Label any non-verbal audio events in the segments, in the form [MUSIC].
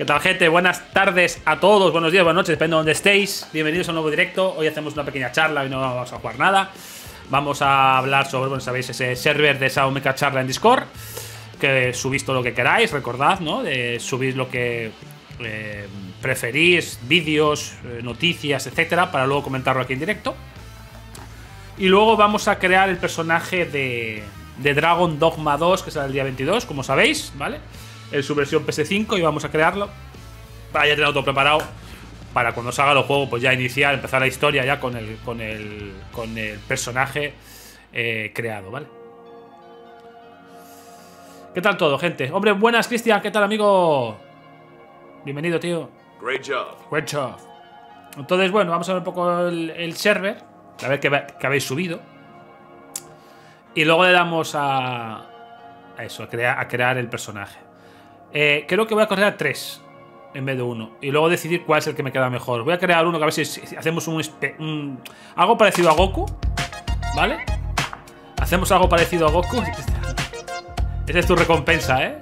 ¿Qué tal, gente? Buenas tardes a todos, buenos días, buenas noches, depende de donde estéis. Bienvenidos a un nuevo directo. Hoy hacemos una pequeña charla, y no vamos a jugar nada. Vamos a hablar sobre, bueno, sabéis, ese server de esa Omega charla en Discord. Que subís todo lo que queráis, recordad, ¿no? subís lo que eh, preferís, vídeos, eh, noticias, etcétera, para luego comentarlo aquí en directo. Y luego vamos a crear el personaje de, Dragon Dogma 2, que será el día 22, como sabéis, ¿vale? vale en su versión PS5 y vamos a crearlo para ya tenerlo todo preparado para cuando salga el juego, pues ya iniciar, empezar la historia ya con el, con el, con el personaje eh, creado, ¿vale? ¿Qué tal todo, gente? Hombre, buenas, Cristian, ¿qué tal, amigo? Bienvenido, tío. Great job. Great job. Entonces, bueno, vamos a ver un poco el, server, a ver qué, habéis subido. Y luego le damos a, eso, a crear el personaje. Eh, creo que voy a correr a tres en vez de uno. Y luego decidir cuál es el que me queda mejor. Voy a crear uno que a ver si hacemos un, algo parecido a Goku. ¿Vale? Hacemos algo parecido a Goku. [LAUGHS] Esa es tu recompensa, ¿eh?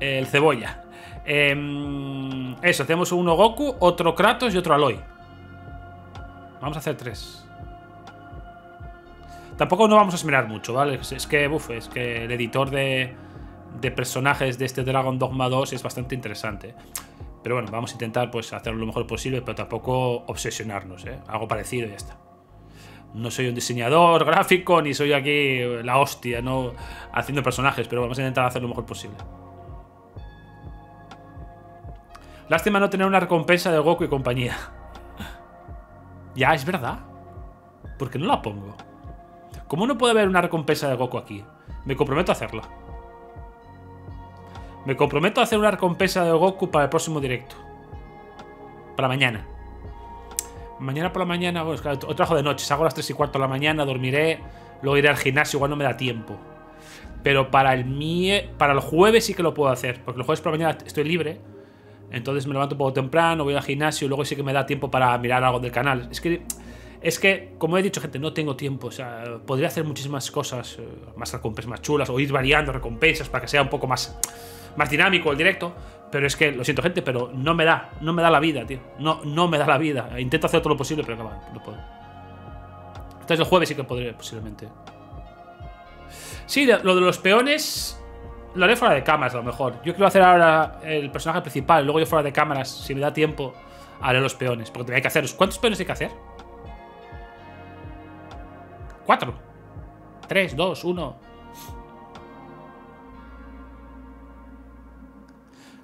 El cebolla. Em, eso, hacemos uno Goku, otro Kratos y otro Aloy. Vamos a hacer tres. Tampoco no vamos a esmerar mucho, ¿vale? Es que, buf, es que el editor de de personajes de este Dragon Dogma 2 es bastante interesante. Pero bueno, vamos a intentar pues, hacerlo lo mejor posible, pero tampoco obsesionarnos. ¿eh? Algo parecido y ya está. No soy un diseñador gráfico, ni soy aquí la hostia, no haciendo personajes, pero vamos a intentar hacer lo mejor posible. Lástima no tener una recompensa de Goku y compañía. [LAUGHS] ya, es verdad. Porque no la pongo? ¿Cómo no puede haber una recompensa de Goku aquí? Me comprometo a hacerla. Me comprometo a hacer una recompensa de Goku para el próximo directo. Para mañana. Mañana por la mañana, pues claro, trabajo de noche, salgo a las 3 y cuarto de la mañana, dormiré, luego iré al gimnasio, igual no me da tiempo. Pero para el para el jueves sí que lo puedo hacer, porque el jueves por la mañana estoy libre. Entonces me levanto un poco temprano, voy al gimnasio y luego sí que me da tiempo para mirar algo del canal. Es que, es que como he dicho, gente, no tengo tiempo. O sea, podría hacer muchísimas cosas, eh, más recompensas más chulas, o ir variando recompensas para que sea un poco más más dinámico el directo. Pero es que, lo siento, gente, pero no me da, no me da la vida, tío. No, no me da la vida. Intento hacer todo lo posible, pero no, puedo. Entonces el jueves sí que podré, posiblemente. Sí, lo de los peones lo haré fuera de cámaras a lo mejor. Yo quiero hacer ahora el personaje principal, luego yo fuera de cámaras, si me da tiempo, haré los peones. Porque hay que hacer. ¿Cuántos peones hay que hacer? Cuatro. Tres, dos, uno.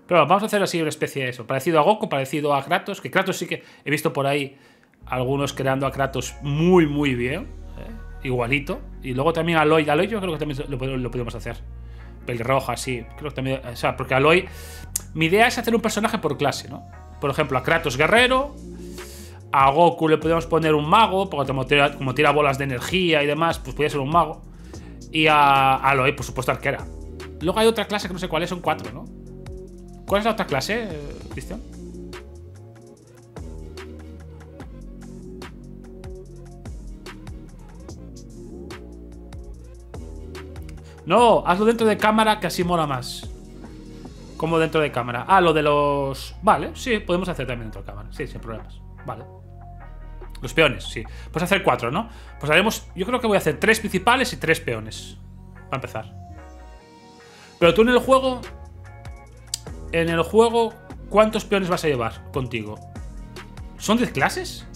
Pero vamos a hacer así una especie de eso. Parecido a Goku, parecido a Kratos. Que Kratos sí que he visto por ahí algunos creando a Kratos muy, muy bien. Eh, igualito. Y luego también a Aloy. Aloy yo creo que también lo, podemos hacer. Pelirroja, sí. Creo que también. O sea, porque Aloy. Mi idea es hacer un personaje por clase, ¿no? Por ejemplo, a Kratos guerrero. A Goku le podemos poner un mago. Porque como tira, bolas de energía y demás, pues podría ser un mago. Y a Aloy, por supuesto, arquera. Luego hay otra clase que no sé cuál es, son cuatro, ¿no? ¿Cuál es la otra clase, eh, Cristian? No, hazlo dentro de cámara que así mola más. Como dentro de cámara. Ah, lo de los... Vale, sí, podemos hacer también dentro de cámara. Sí, sin problemas. Vale. Los peones, sí. Pues hacer cuatro, ¿no? Pues haremos... Yo creo que voy a hacer tres principales y tres peones. Para empezar. Pero tú en el juego en el juego, ¿cuántos peones vas a llevar contigo? ¿Son 10 clases?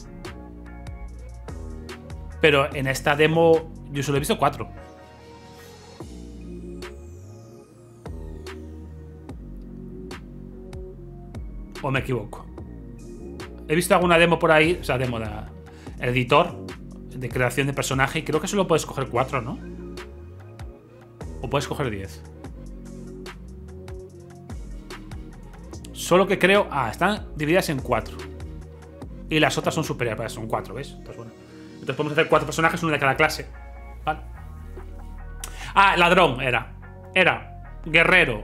Pero en esta demo yo solo he visto 4. ¿O me equivoco? He visto alguna demo por ahí, o sea, demo de editor, de creación de personaje, y creo que solo puedes coger 4, ¿no? O puedes coger 10. Solo que creo. Ah, están divididas en cuatro. Y las otras son superiores, son cuatro, ¿ves? Entonces, bueno. Entonces podemos hacer cuatro personajes, uno de cada clase. Ah, ladrón era. Era guerrero,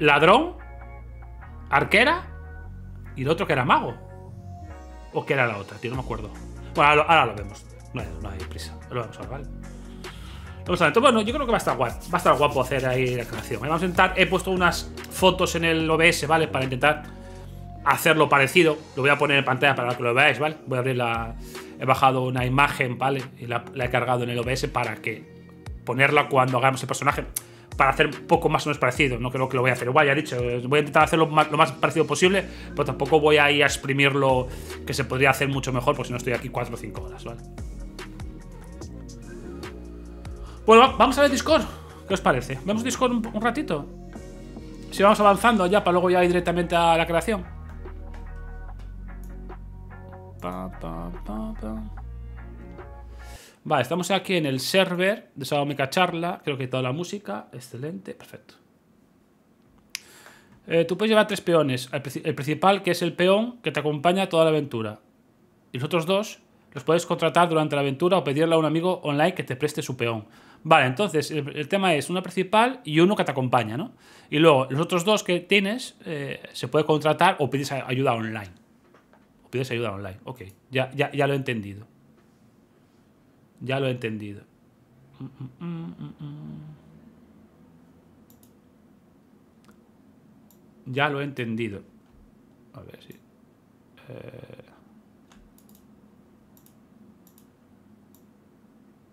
ladrón, arquera y el otro que era mago. ¿O que era la otra? Tío, no me acuerdo. Bueno, ahora, lo vemos. No hay, no hay prisa. Lo vemos ahora, ¿vale? Bueno, yo creo que va a estar guapo, va a estar guapo hacer ahí la creación. Vamos a intentar, he puesto unas fotos en el OBS, ¿vale? Para intentar hacerlo parecido. Lo voy a poner en pantalla para que lo veáis, ¿vale? Voy a abrir la... He bajado una imagen, ¿vale? Y la, he cargado en el OBS para que ponerla cuando hagamos el personaje para hacer poco más o menos parecido. No creo que lo voy a hacer igual, ya he dicho. Voy a intentar hacerlo lo más parecido posible, pero tampoco voy a ir a exprimirlo que se podría hacer mucho mejor, porque si no estoy aquí 4 o 5 horas, ¿vale? Bueno, vamos a ver Discord. ¿Qué os parece? ¿Vemos Discord un, ratito? Si vamos avanzando ya, para luego ya ir directamente a la creación. vale, estamos aquí en el server de única Charla. Creo que toda la música. Excelente, perfecto. Eh, tú puedes llevar tres peones. El, principal, que es el peón, que te acompaña toda la aventura. Y los otros dos los puedes contratar durante la aventura o pedirle a un amigo online que te preste su peón. Vale, entonces el, tema es una principal y uno que te acompaña, ¿no? Y luego los otros dos que tienes eh, se puede contratar o pides ayuda online. O pides ayuda online, ok, ya, lo he entendido. Ya lo he entendido. ya lo he entendido. A ver si... Eh...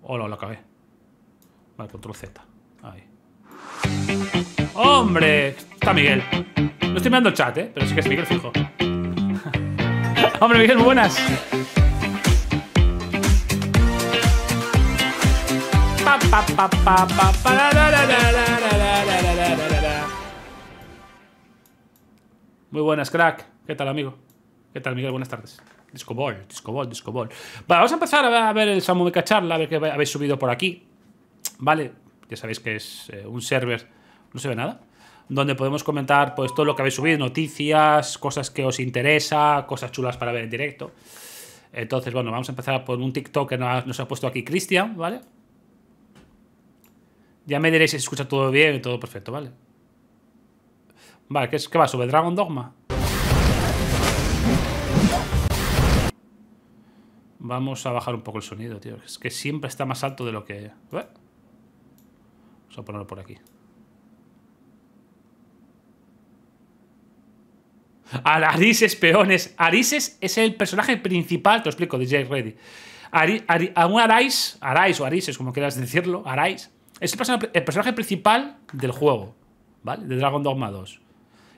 Hola, lo acabé. Vale, control Z. Ahí. ¡Hombre! Está Miguel. No estoy mirando el chat, ¿eh? Pero sí que es Miguel fijo. ¡Hombre, Miguel, muy buenas! Muy buenas, crack. ¿Qué tal, amigo? ¿Qué tal, Miguel? Buenas tardes. Disco Ball, Disco Ball, Disco Ball. Vale, vamos a empezar a ver el Samu Charla, a ver qué habéis subido por aquí. ¿vale? Ya sabéis que es eh, un server, no se ve nada, donde podemos comentar pues todo lo que habéis subido, noticias, cosas que os interesa, cosas chulas para ver en directo. Entonces, bueno, vamos a empezar por un TikTok que nos ha, puesto aquí Cristian, ¿vale? Ya me diréis si se escucha todo bien y todo perfecto, ¿vale? Vale, ¿qué, es, qué va? ¿Sobre Dragon Dogma? Vamos a bajar un poco el sonido, tío. Es que siempre está más alto de lo que... ¿eh? Vamos a ponerlo por aquí. Arises Peones. Arises es el personaje principal, te explico, de J Ready. Aún o Arises, como quieras decirlo, Arais, es el personaje, principal del juego, ¿vale? De Dragon Dogma 2.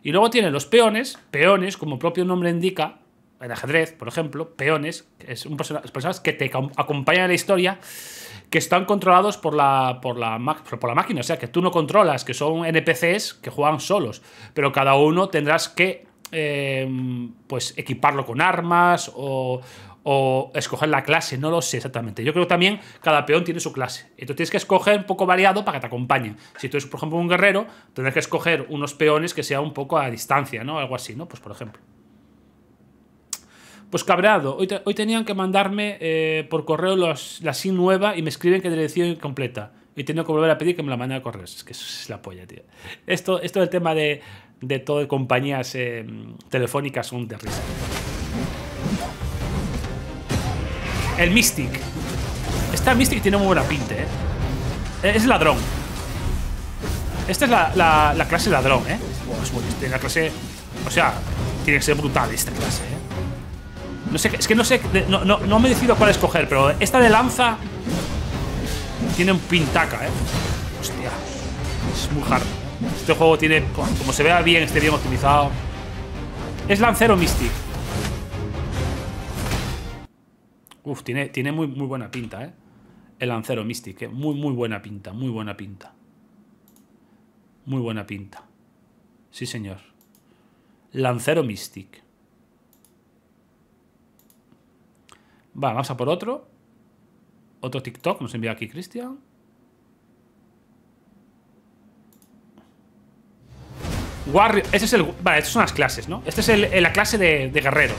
Y luego tiene los peones, peones, como propio nombre indica, en ajedrez, por ejemplo, peones, que es un personas que te acompañan en la historia, que están controlados por la, por, la, por la máquina, o sea, que tú no controlas, que son NPCs que juegan solos, pero cada uno tendrás que em, pues equiparlo con armas o, o escoger la clase, no lo sé exactamente. Yo creo que también cada peón tiene su clase. Entonces tienes que escoger un poco variado para que te acompañe. Si tú eres, por ejemplo, un guerrero, tendrás que escoger unos peones que sean un poco a distancia, ¿no? Algo así, ¿no? Pues por ejemplo. Pues cabreado, hoy, tenían que mandarme eh, por correo la SIM nueva y me escriben que dirección incompleta. Y tengo que volver a pedir que me la manden a correo. Es que eso es la polla, tío. Esto, esto del tema de, de todo de compañías eh, telefónicas son de risa. El Mystic. Esta Mystic tiene muy buena pinta, ¿eh? eh es ladrón. Esta es la, clase ladrón, ¿eh? Pues, la clase... O sea, tiene que ser brutal esta clase, ¿eh? No sé, es que no sé, no, no, no me decido cuál escoger, pero esta de lanza tiene un pintaca, ¿eh? Hostia, es muy hard. Este juego tiene, como se vea bien, esté bien optimizado. Es Lancero Mystic. Uf, tiene, muy, muy buena pinta, ¿eh? El Lancero Mystic, ¿eh? Muy, muy buena pinta, muy buena pinta. Muy buena pinta. Sí, señor. Lancero Mystic. Vale, vamos a por otro. Otro TikTok nos envía aquí Cristian. Warrior. es el. Vale, estas son las clases, ¿no? Esta es eh, la clase de, guerrero.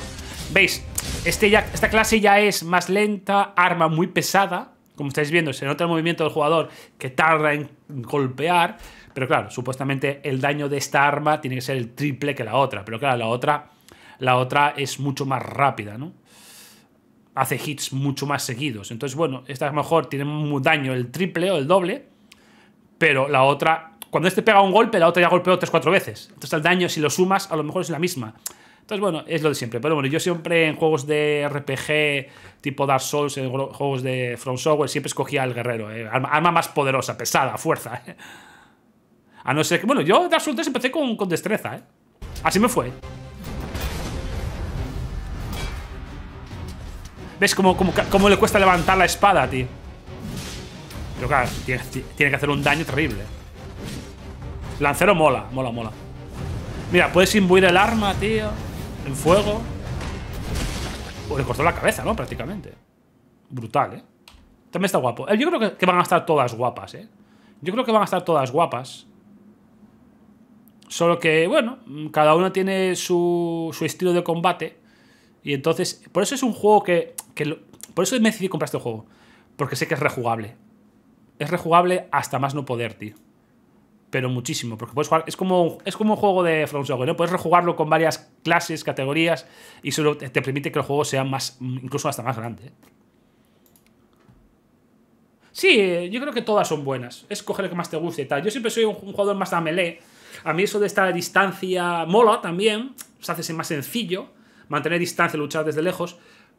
¿Veis? Este ya, esta clase ya es más lenta, arma muy pesada. Como estáis viendo, se nota otro movimiento del jugador que tarda en golpear. Pero claro, supuestamente el daño de esta arma tiene que ser el triple que la otra. Pero claro, la otra, la otra es mucho más rápida, ¿no? hace hits mucho más seguidos. Entonces, bueno, esta a lo mejor tiene un daño el triple o el doble, pero la otra, cuando este pega un golpe, la otra ya golpeó 3-4 veces. Entonces el daño, si lo sumas, a lo mejor es la misma. Entonces, bueno, es lo de siempre. Pero bueno, yo siempre en juegos de RPG tipo Dark Souls, en juegos de From Software, siempre escogía al guerrero. Eh. arma, más poderosa, pesada, fuerza. Eh. A no ser que... Bueno, yo Dark Souls empecé con, destreza, eh. Así me fue. ¿Ves cómo, le cuesta levantar la espada, tío? Pero claro, tiene, tiene que hacer un daño terrible. Lancero mola, mola, mola. Mira, puedes imbuir el arma, tío. En fuego. O le cortó la cabeza, ¿no? Prácticamente. Brutal, ¿eh? También está guapo. Yo creo que van a estar todas guapas, ¿eh? Yo creo que van a estar todas guapas. Solo que, bueno, cada uno tiene su, su estilo de combate. Y entonces, por eso es un juego que... por eso me decidí comprar este juego. Porque sé que es rejugable. Es rejugable hasta más no poder, tío. Pero muchísimo, porque puedes jugar... Es como, es como un juego de From ¿no? Puedes rejugarlo con varias clases, categorías, y solo te, permite que el juego sea más... incluso hasta más grande. ¿eh? Sí, eh, yo creo que todas son buenas. Es coger que más te guste y tal. Yo siempre soy un, jugador más a melee. A mí eso de esta distancia mola también. Se hace más sencillo mantener distancia, luchar desde lejos.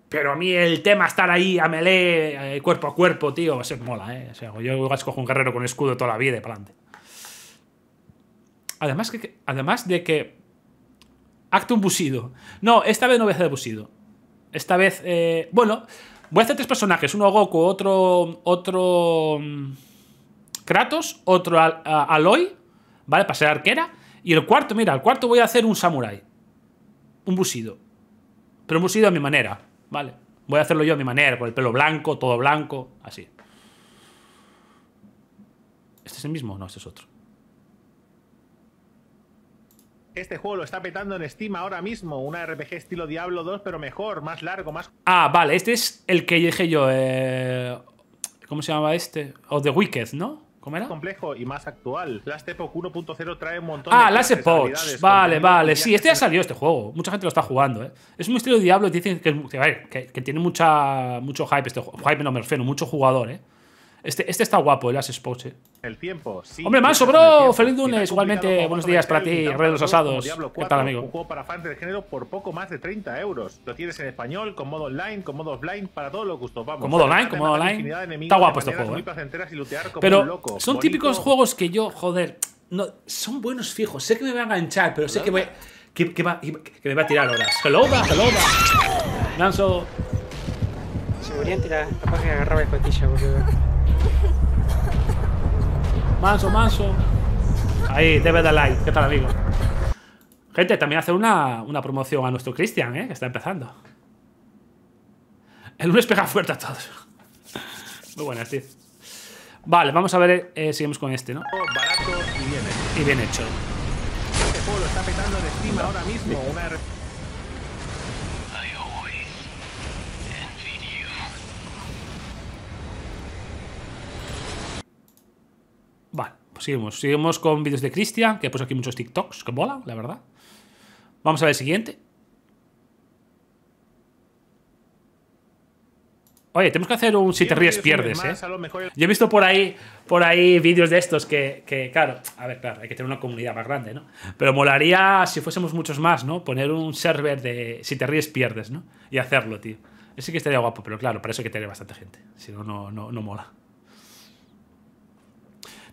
Pero a mí el tema estar ahí a melee, eh, cuerpo a cuerpo, tío, Va a ser mola, ¿eh? O sea, yo cojo un guerrero con escudo toda la vida de para adelante. Además, que, además de que. Acto un busido. No, esta vez no voy a hacer busido. Esta vez. Eh, bueno, voy a hacer tres personajes: uno Goku, otro. Otro. Mm, Kratos, otro Aloy, ¿vale? Para ser arquera. Y el cuarto, mira, el cuarto voy a hacer un samurai. Un busido. Pero hemos ido a mi manera, ¿vale? Voy a hacerlo yo a mi manera, con el pelo blanco, todo blanco, así. ¿Este es el mismo? o No, este es otro. Este juego lo está petando en Steam ahora mismo. Una RPG estilo Diablo 2, pero mejor, más largo, más. Ah, vale, este es el que dije yo. Eh, ¿Cómo se llamaba este? O The Wicked, ¿no? ¿Cómo era? complejo y más actual. Last Epoch 1.0 trae un montón ah, de. Ah, Last Epoch. Vale, vale. Sí, este ya salió este juego. Mucha gente lo está jugando. ¿eh? Es un estilo de Diablo. Dicen que, que, tiene mucha, mucho hype este juego. Hype no me refiero, mucho jugador, ¿eh? Este, este está guapo, el As eh. El tiempo, sí. Hombre, Manso, bro. Feliz lunes. Igualmente, buenos días para ti, Red los Asados. ¿Qué tal, amigo? Un juego para fans del género por poco más de 30 euros. Lo tienes en español, con modo online, con modo offline, para todos los gustos. Vamos. Con modo online, con modo online. Está guapo este juego. eh. y pero loco, son típicos juegos que yo, joder, no, son buenos fijos. Sé que me va a enganchar, pero sé que, voy, que, que, me va a tirar horas. Hello, da, hello, da. Manso. Se tirar. Capaz que agarraba el cotillo, boludo. Manso, manso. Ahí, debe de like. ¿Qué tal, amigo? Gente, también hacer una, una promoción a nuestro Cristian, ¿eh? Que está empezando. El lunes pega fuerte a todos. Muy buenas, tío. Vale, vamos a ver eh, seguimos con este, ¿no? y bien hecho. Y bien este está petando de ahora mismo. seguimos. Seguimos con vídeos de Cristian, que pues puesto aquí muchos TikToks, que mola, la verdad. Vamos a ver el siguiente. Oye, tenemos que hacer un si te ríes pierdes, ¿eh? Yo he visto por ahí, por ahí vídeos de estos que, claro, a ver, claro, hay que tener una comunidad más grande, ¿no? Pero molaría si fuésemos muchos más, ¿no? Poner un server de si te ríes pierdes, ¿no? Y hacerlo, tío. Ese que estaría guapo, pero claro, para eso hay que tener bastante gente. Si no, no, no mola.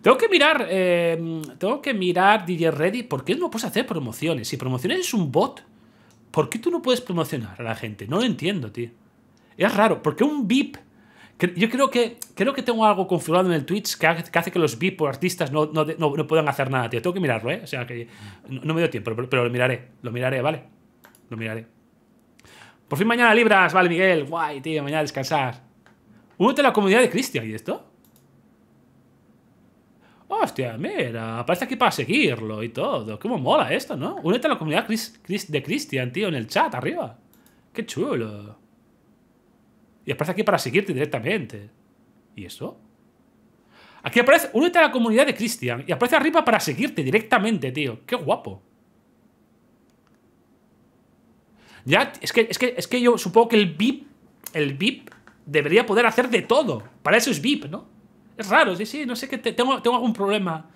Tengo que mirar, eh, tengo que mirar DJ Ready, ¿por qué no puedes hacer promociones? Si promociones es un bot, ¿por qué tú no puedes promocionar a la gente? No lo entiendo, tío. Es raro, porque un VIP yo creo que, creo que tengo algo configurado en el Twitch que hace que los VIP o artistas no, no, puedan hacer nada, tío. Tengo que mirarlo, ¿eh? O sea, que no, me dio tiempo, pero, lo miraré. Lo miraré, ¿vale? Lo miraré. Por fin mañana libras, vale, Miguel. Guay, tío, mañana descansar. Únete a la comunidad de Cristian, ¿y esto? Hostia, mira, aparece aquí para seguirlo y todo. Cómo mola esto, ¿no? Únete a la comunidad de Christian, tío, en el chat arriba. Qué chulo. Y aparece aquí para seguirte directamente. ¿Y eso? Aquí aparece, únete a la comunidad de Christian y aparece arriba para seguirte directamente, tío. Qué guapo. Ya, es que, es que yo supongo que el VIP, el VIP debería poder hacer de todo. Para eso es VIP, ¿no? Es raro, sí, sí, no sé qué. tengo, tengo algún problema.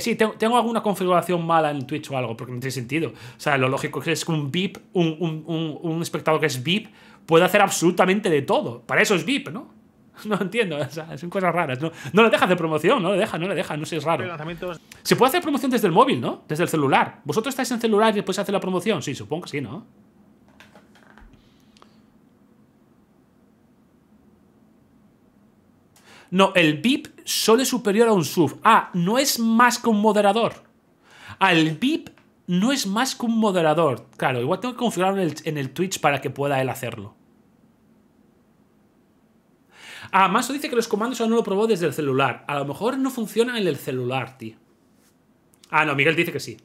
sí, tengo, alguna configuración mala en Twitch o algo, porque no tiene sentido. O sea, lo lógico es que un VIP, un, un, espectador que es VIP, puede hacer absolutamente de todo. Para eso es VIP, ¿no? [LAUGHS] No entiendo, o sea, son cosas raras. No, no le deja de promoción, no le deja, no le deja, no sé, es raro. Se puede hacer promoción desde el móvil, ¿no? Desde el celular. ¿Vosotros estáis en celular y después se hace la promoción? Sí, supongo que sí, ¿no? No, el VIP solo es superior a un sub. Ah, no es más que un moderador. Ah, el VIP no es más que un moderador. Claro, igual tengo que configurarlo en el, Twitch para que pueda él hacerlo. Ah, Maso dice que los comandos aún no lo probó desde el celular. A lo mejor no funciona en el celular, tío. Ah, no, Miguel dice que sí.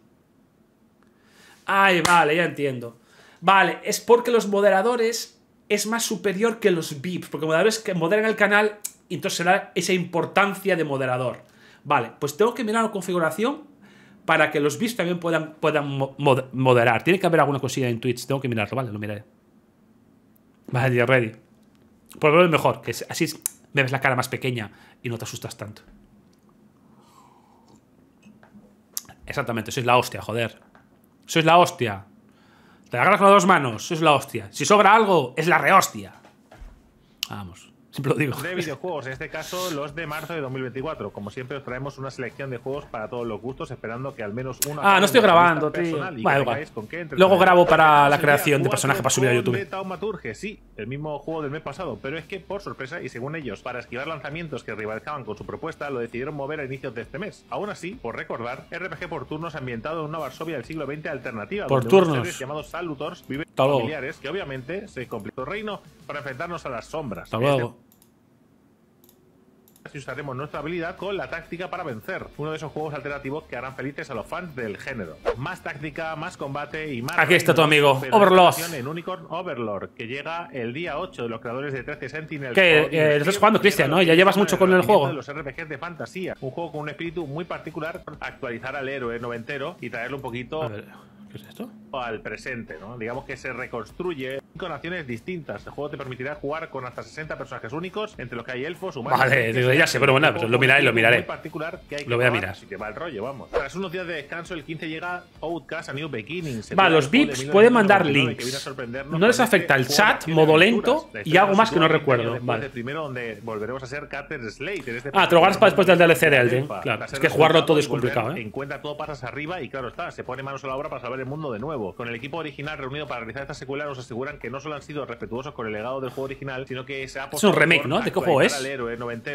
Ay, vale, ya entiendo. Vale, es porque los moderadores es más superior que los VIPs, porque moderadores que moderan el canal entonces será esa importancia de moderador. Vale, pues tengo que mirar la configuración para que los bits también puedan, puedan moderar. Tiene que haber alguna cosilla en Twitch, tengo que mirarlo, vale, lo miraré. Vale, ready. Por lo mejor, que así me ves la cara más pequeña y no te asustas tanto. Exactamente, sois la hostia, joder. Sois la hostia. Te agarras con las dos manos, sois la hostia. Si sobra algo, es la rehostia. Vamos. Siempre [LAUGHS] lo digo. De videojuegos, en este caso los de marzo de 2024. Como siempre, os traemos una selección de juegos para todos los gustos, esperando que al menos uno. Ah, no estoy grabando, tío. Vale, Luego grabo para la creación de personaje para subir a YouTube. De Taumaturge, sí, el mismo juego del mes pasado. Pero es que, por sorpresa, y según ellos, para esquivar lanzamientos que rivalizaban con su propuesta, lo decidieron mover a inicios de este mes. Aún así, por recordar, RPG por turnos ambientado en una Varsovia del siglo XX alternativa. Por donde turnos. llamados Salutors viven familiares que obviamente se complicó el reino para enfrentarnos a las sombras y usaremos nuestra habilidad con la táctica para vencer, uno de esos juegos alternativos que harán felices a los fans del género. Más táctica, más combate y más... Aquí está tu amigo, Overlord. En Unicorn Overlord, que llega el día 8 de los creadores de 13 Sentinels. Que eh, estás jugando, Cristian, ¿no? Ya llevas mucho con el juego. De los RPGs de fantasía, un juego con un espíritu muy particular, actualizar al héroe noventero y traerle un poquito... ¿Qué es esto? Al presente, ¿no? Digamos que se reconstruye con naciones distintas. El juego te permitirá jugar con hasta 60 personajes únicos, entre los que hay elfos, humanos. Vale, digo, ya sé, pero bueno, pero lo miraré, lo miraré. particular que hay lo voy a mirar. Si te va el rollo, vamos. Tras unos días de descanso, el 15 llega Outcast a New Beginnings. Va, los VIPs pueden mandar links. No les este afecta el chat, modo lento y algo más que no recuerdo. Vale. Primero, donde volveremos a ser Carter Slate. Este ah, te lo para después del DLC de Elden. Claro, es que jugarlo todo es complicado, ¿eh? En cuenta todo pasas arriba y claro está, se pone manos a la obra para saber mundo de nuevo. Con el equipo original reunido para realizar esta secuela nos aseguran que no solo han sido respetuosos con el legado del juego original, sino que se ha Es un remake, ¿no? ¿De qué juego es? que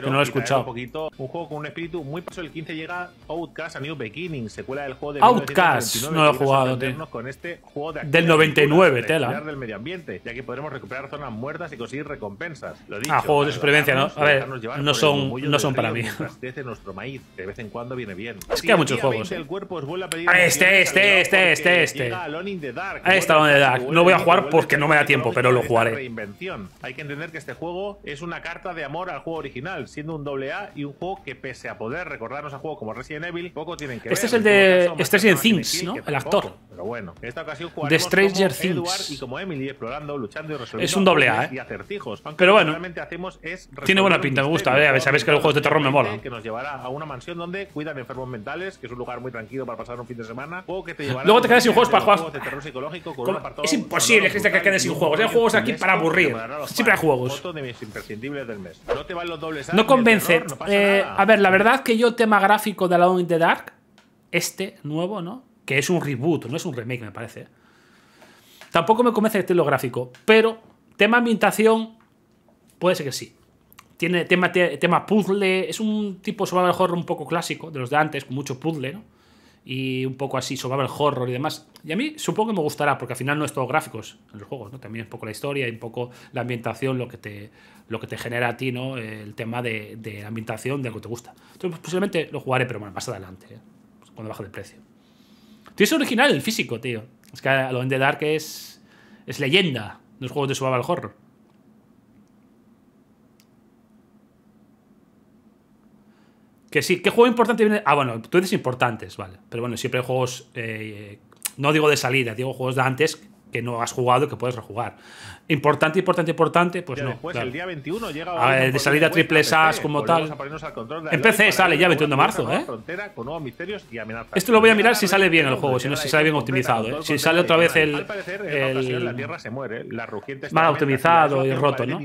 no lo he escuchado. Un, juego con un espíritu muy paso el 15 llega Outcast a New Beginning, secuela del juego de Outcast, no lo he jugado, tío. Con este juego del 99, tela. del medio ambiente, ya que podremos recuperar zonas muertas y conseguir recompensas. Lo ah, juegos de supervivencia, ¿no? A ver, no son, no son para mí. nuestro maíz, de vez en cuando viene bien. Es que hay muchos juegos. ¿eh? este, este, este, este este. Ahí está Alone in the Dark. No voy a jugar porque no me da tiempo, pero lo jugaré. Hay que entender que este juego es una carta de amor al juego original, siendo un doble A y un juego que pese a poder recordarnos a juego como Resident Evil, poco tienen que este ver. Este es el de Stranger Things, ¿no? El actor. Pero bueno, en esta ocasión de Stranger Things. y como Emily explorando, luchando y resolviendo es un doble A, ¿eh? acertijos. Pero bueno, hacemos es tiene buena pinta, me gusta. ¿eh? Sabéis que los juegos de terror me mola. Que nos llevará a una mansión donde cuidan enfermos mentales, que es un lugar muy tranquilo para pasar un fin de semana. Juego que te llevará Luego sin juegos para Es imposible, que queden sin juegos. Hay ¿eh? juegos aquí para aburrir. Siempre hay juegos. No convence. Eh, a ver, la verdad que yo tema gráfico de Alone in the Dark, este nuevo, ¿no? Que es un reboot, no es un remake, me parece. Tampoco me convence el lo gráfico, pero tema ambientación, puede ser que sí. Tiene tema, tema puzzle, es un tipo sobre horror un poco clásico, de los de antes, con mucho puzzle, ¿no? y un poco así, el horror y demás. Y a mí supongo que me gustará, porque al final no es todo gráficos en los juegos, ¿no? También es un poco la historia y un poco la ambientación, lo que te, lo que te genera a ti, ¿no? El tema de, de la ambientación, de algo que te gusta. Entonces, pues, posiblemente lo jugaré, pero bueno, más adelante, ¿eh? cuando baje de precio. es original el físico, tío. Es que lo de Dark es, es leyenda los juegos de el horror. Que sí, ¿qué juego importante viene? Ah, bueno, tú dices importantes, vale. Pero bueno, siempre hay juegos, eh, no digo de salida, digo juegos de antes que no has jugado y que puedes rejugar importante, importante, importante, pues no. Después, el día 21 llega ah, e, a de salida triple SAS como tal. En PC sale ya 21 de marzo, ¿eh? Con nuevos misterios y Esto lo voy a mirar si sale bien el juego, si no, ¿eh? si sale bien optimizado. ¿eh? Si sale otra vez el. el ¿eh? mal optimizado y roto, ¿no?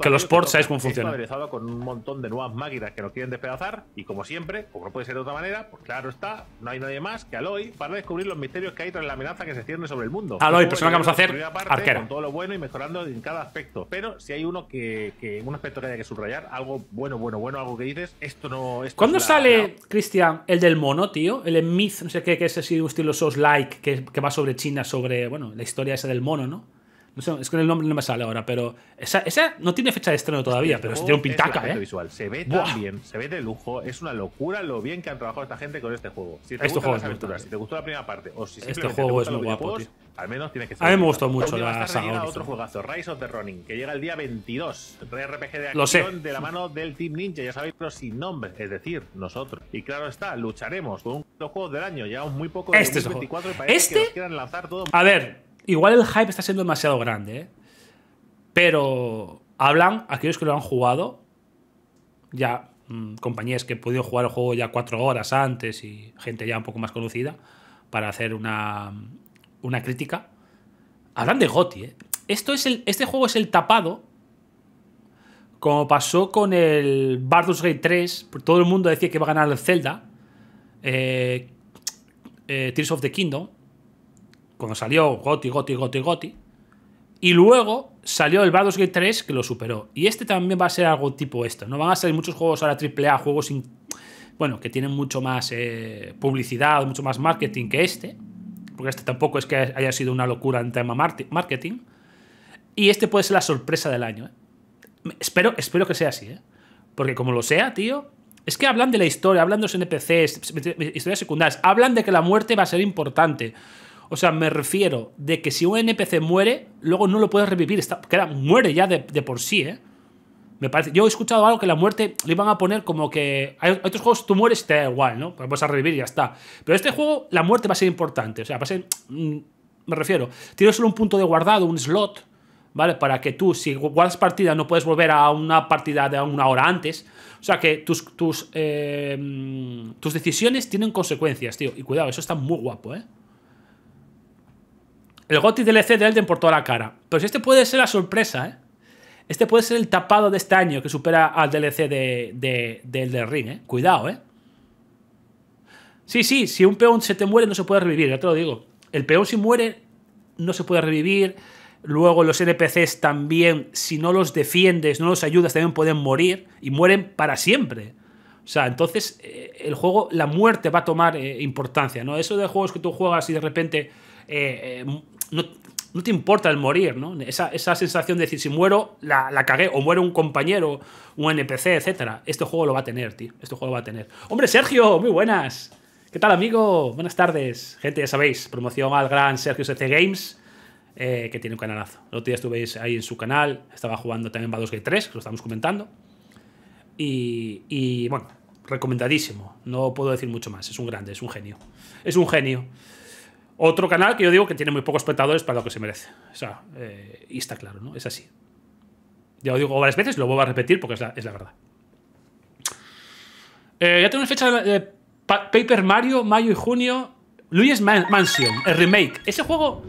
Que los ports sabéis cómo funcionan. Con un montón de nuevas máquinas que lo quieren despedazar y como siempre, como puede ser de otra manera, pues claro está, no hay nadie más que Aloy para descubrir los misterios que hay tras la amenaza que se cierne sobre el mundo. Aloy, persona que vamos a hacer arquero y mejorando en cada aspecto. Pero si hay uno que, que un aspecto que haya que subrayar, algo bueno, bueno, bueno, algo que dices, esto no. ¿Cuándo es sale, Cristian, el del mono, tío? El Myth, no sé qué, que es así un estilo SOS like que, que, va sobre China, sobre, bueno, la historia esa del mono, ¿no? No sé, es que el nombre no me sale ahora, pero esa, esa no tiene fecha de estreno todavía, pero tiene un pintaca, ¿eh? Visual. Se ve tan bien, se ve de lujo, es una locura lo bien que han trabajado esta gente con este juego. Si te este gustan juego las aventuras, si te gustó la primera parte, o si este juego es muy guapo, al menos tiene que ser. A mí me gustó mucho la, saga. Otro juegazo, Rise of the Running, que llega el día 22. RPG de de la mano del Team Ninja, ya sabéis, pero sin nombre, es decir, nosotros. Y claro está, lucharemos con un juego del año, ya muy poco. Este este. A ver, igual el hype está siendo demasiado grande, ¿eh? Pero hablan aquellos que lo han jugado, ya mm, compañías que han podido jugar el juego ya cuatro horas antes y gente ya un poco más conocida, para hacer una una crítica. Hablan de Goti, ¿eh? Esto es el, este juego es el tapado, como pasó con el Bardus Gate 3. Todo el mundo decía que iba a ganar el Zelda. Eh, eh Tears of the Kingdom. Cuando salió Goti, Goti, Goti, Goti. Y luego salió el Bardos Gate 3 que lo superó. Y este también va a ser algo tipo esto. No van a salir muchos juegos ahora AAA, juegos bueno, que tienen mucho más eh, publicidad, mucho más marketing que este porque este tampoco es que haya sido una locura en tema marketing. Y este puede ser la sorpresa del año. ¿eh? Espero, espero que sea así, ¿eh? Porque como lo sea, tío, es que hablan de la historia, hablan de los NPCs, historias secundarias, hablan de que la muerte va a ser importante. O sea, me refiero de que si un NPC muere, luego no lo puedes revivir, queda, muere ya de por sí, ¿eh? Me parece, yo he escuchado algo que la muerte le iban a poner como que. Hay otros juegos, tú mueres y te da igual, ¿no? Pues vas a revivir y ya está. Pero este juego, la muerte va a ser importante. O sea, va a ser. Mm, me refiero, tiene solo un punto de guardado, un slot, ¿vale? Para que tú, si guardas partida, no puedes volver a una partida de una hora antes. O sea que tus, tus, eh, mm, tus decisiones tienen consecuencias, tío. Y cuidado, eso está muy guapo, ¿eh? El GOTI DLC de Elden por toda la cara. Pero si este puede ser la sorpresa, ¿eh? Este puede ser el tapado de este año que supera al DLC de, del Ring, ¿eh? Cuidado, ¿eh? Sí, sí, si un peón se te muere no se puede revivir, ya te lo digo. El peón si muere no se puede revivir. Luego los NPCs también, si no los defiendes, no los ayudas, también pueden morir y mueren para siempre. O sea, entonces eh, el juego, la muerte va a tomar eh, importancia, ¿no? Eso de juegos que tú juegas y de repente no te importa el morir, ¿no? Esa, esa sensación de decir, si muero, la, la, cagué, o muere un compañero, un NPC, etcétera. Este juego lo va a tener, tío. Este juego lo va a tener. ¡Hombre, Sergio! ¡Muy buenas! ¿Qué tal, amigo? Buenas tardes. Gente, ya sabéis, promoción al gran Sergio CC Games, eh, que tiene un canalazo. El otro día ahí en su canal, estaba jugando también Baldur's 3, que lo estamos comentando. Y, y bueno, recomendadísimo. No puedo decir mucho más. Es un grande, es un genio. Es un genio. Otro canal que yo digo que tiene muy pocos espectadores para lo que se merece. O sea, eh, y está claro, ¿no? Es así. Ya lo digo varias veces, lo vuelvo a repetir porque es la, verdad. Eh, ya tenemos fecha de, Paper Mario, mayo y junio. Luis Mansion, el remake. Ese juego.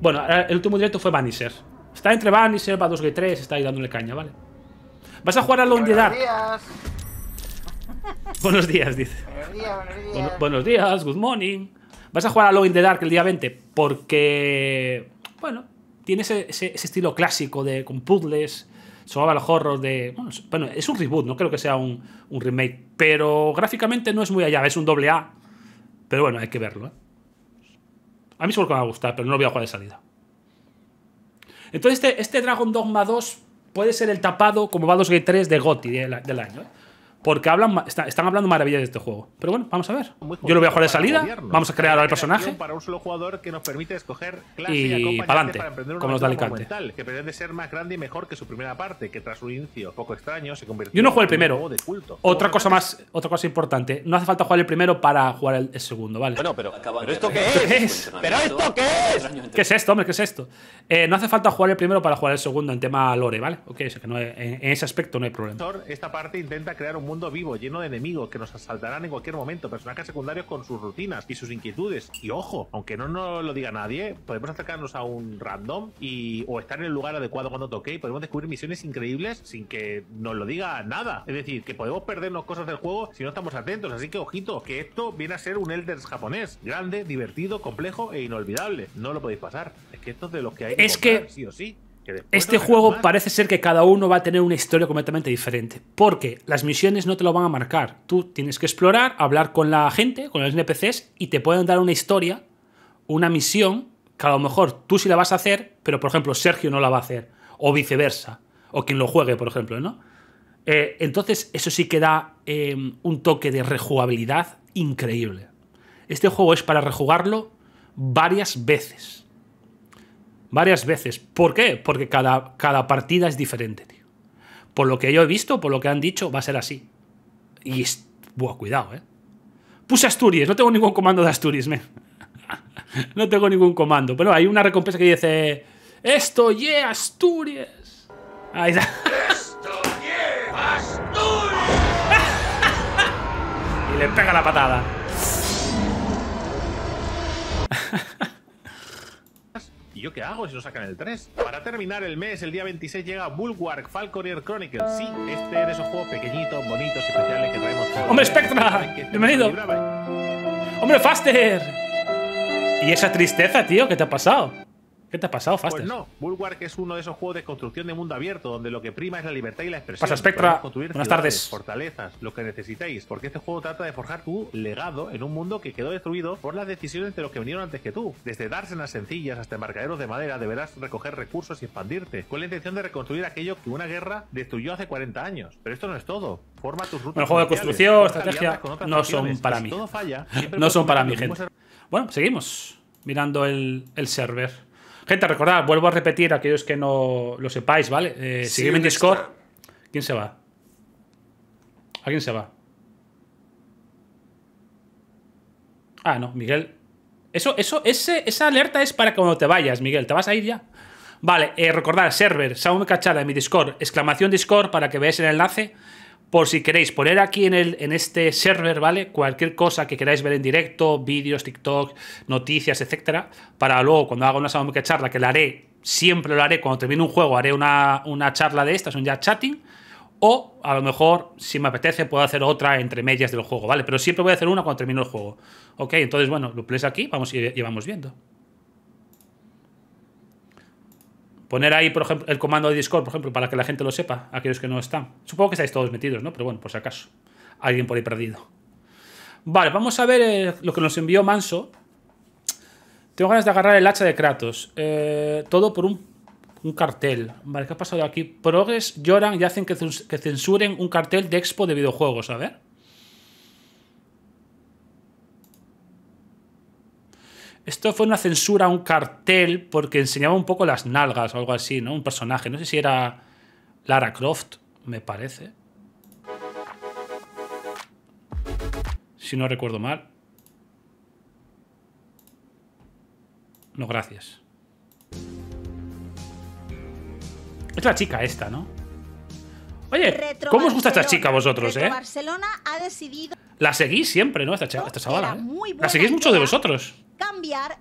Bueno, eh, el último directo fue Vanisher. Está entre Vanisher, va 2 g 3 está ahí dándole caña, ¿vale? Vas a jugar a Lone Buenos días. [LAUGHS] Buenos días, dice. Buenos días, buenos días, good morning. Vas a jugar a Lo in the Dark el día 20 porque, bueno, tiene ese, estilo clásico de con puzzles, los horror de... Bueno, es, un reboot, no creo que sea un, remake, pero gráficamente no es muy allá, es un doble A. Pero bueno, hay que verlo. ¿eh? A mí seguro que me va a gustar, pero no lo voy a jugar de salida. Entonces este, este Dragon Dogma 2 puede ser el tapado como Baldur's Gate 3 de GOTY del, del año. ¿eh? Porque hablan, están hablando maravillas de este juego. Pero bueno, vamos a ver. Yo lo voy a jugar de salida. Vamos a crear el personaje. Para un solo jugador que nos permite escoger y, para adelante, como los de Alicante. Que pretende ser más grande y mejor que su primera parte, que tras un inicio poco extraño se convirtió Yo no juego el primero. Otra cosa más, otra cosa importante. No hace falta jugar el primero para jugar el, segundo, ¿vale? Bueno, pero, esto qué es? ¿Pero esto qué es? ¿Qué es esto, hombre? ¿Qué es esto? Eh, no hace falta jugar el primero para jugar el segundo en tema lore, ¿vale? Ok, que en, ese aspecto no hay problema. Esta parte intenta crear un mundo vivo, lleno de enemigos que nos asaltarán en cualquier momento, personajes secundarios con sus rutinas y sus inquietudes. Y ojo, aunque no nos lo diga nadie, podemos acercarnos a un random y o estar en el lugar adecuado cuando toque y podemos descubrir misiones increíbles sin que nos lo diga nada. Es decir, que podemos perdernos cosas del juego si no estamos atentos. Así que ojito, que esto viene a ser un Elders japonés, grande, divertido, complejo e inolvidable. No lo podéis pasar. Es que esto es de los que hay es que... sí o sí. Este juego parece ser que cada uno va a tener una historia completamente diferente, porque las misiones no te lo van a marcar. Tú tienes que explorar, hablar con la gente, con los NPCs, y te pueden dar una historia, una misión, que a lo mejor tú sí la vas a hacer, pero por ejemplo Sergio no la va a hacer, o viceversa, o quien lo juegue, por ejemplo, ¿no? Eh, entonces eso sí que da em, un toque de rejugabilidad increíble. Este juego es para rejugarlo varias veces varias veces. ¿Por qué? Porque cada, cada partida es diferente, tío. Por lo que yo he visto, por lo que han dicho, va a ser así. Y, buah, cuidado, ¿eh? Puse Asturias, no tengo ningún comando de Asturias, me. [LAUGHS] no tengo ningún comando. Pero hay una recompensa que dice... Esto, yeah, Asturias. Ahí está. Esto, yeah, Asturias. [LAUGHS] y le pega la patada. yo qué hago si lo sacan el 3? Para terminar el mes, el día 26 llega Bulwark Falconer Chronicles. Sí, este es esos juegos pequeñitos, bonitos, especiales que traemos ¡Hombre, Spectra! ¡Bienvenido! ¿eh? ¡Hombre, Faster! ¿Y esa tristeza, tío? ¿Qué te ha pasado? ¿Qué te ha pasado, fácil Pues no, Bulwark es uno de esos juegos de construcción de mundo abierto donde lo que prima es la libertad y la expresión. Pasa, Spectra. Buenas tardes. Fortalezas, lo que necesitéis, porque este juego trata de forjar tu legado en un mundo que quedó destruido por las decisiones de los que vinieron antes que tú. Desde las sencillas hasta embarcaderos de madera, deberás recoger recursos y expandirte, con la intención de reconstruir aquello que una guerra destruyó hace 40 años. Pero esto no es todo. Forma tus rutas. Bueno, juego de construcción, estrategia, no son para mí. Todo falla, no son para mí, gente. Bueno, seguimos mirando el, el server. Gente, recordad, vuelvo a repetir a aquellos que no lo sepáis, ¿vale? Eh, Sígueme en Discord. ¿Quién se va? ¿A quién se va? Ah, no, Miguel. Eso, eso, ese, esa alerta es para cuando te vayas, Miguel. ¿Te vas a ir ya? Vale, eh, recordad, server, Saúl Cachada en mi Discord, exclamación Discord para que veáis el enlace por si queréis poner aquí en, el, en este server, ¿vale? Cualquier cosa que queráis ver en directo, vídeos, TikTok, noticias, etcétera, para luego cuando haga una que charla, que la haré, siempre lo haré, cuando termine un juego haré una, charla de estas, un ya chatting, o a lo mejor, si me apetece, puedo hacer otra entre medias del juego, ¿vale? Pero siempre voy a hacer una cuando termine el juego, ¿ok? Entonces, bueno, lo pones aquí, vamos y vamos viendo. Poner ahí, por ejemplo, el comando de Discord, por ejemplo, para que la gente lo sepa, aquellos que no están. Supongo que estáis todos metidos, ¿no? Pero bueno, por si acaso. Alguien por ahí perdido. Vale, vamos a ver eh, lo que nos envió Manso. Tengo ganas de agarrar el hacha de Kratos. Eh, todo por un, cartel. Vale, ¿qué ha pasado aquí? Progres lloran y hacen que censuren un cartel de expo de videojuegos. A ver. Esto fue una censura a un cartel porque enseñaba un poco las nalgas o algo así, ¿no? Un personaje. No sé si era Lara Croft, me parece. Si no recuerdo mal. No, gracias. Es la chica esta, ¿no? Oye, ¿cómo os gusta esta chica a vosotros, eh? ha La seguís siempre, ¿no? Esta, esta chavala. ¿eh? La seguís mucho de vosotros.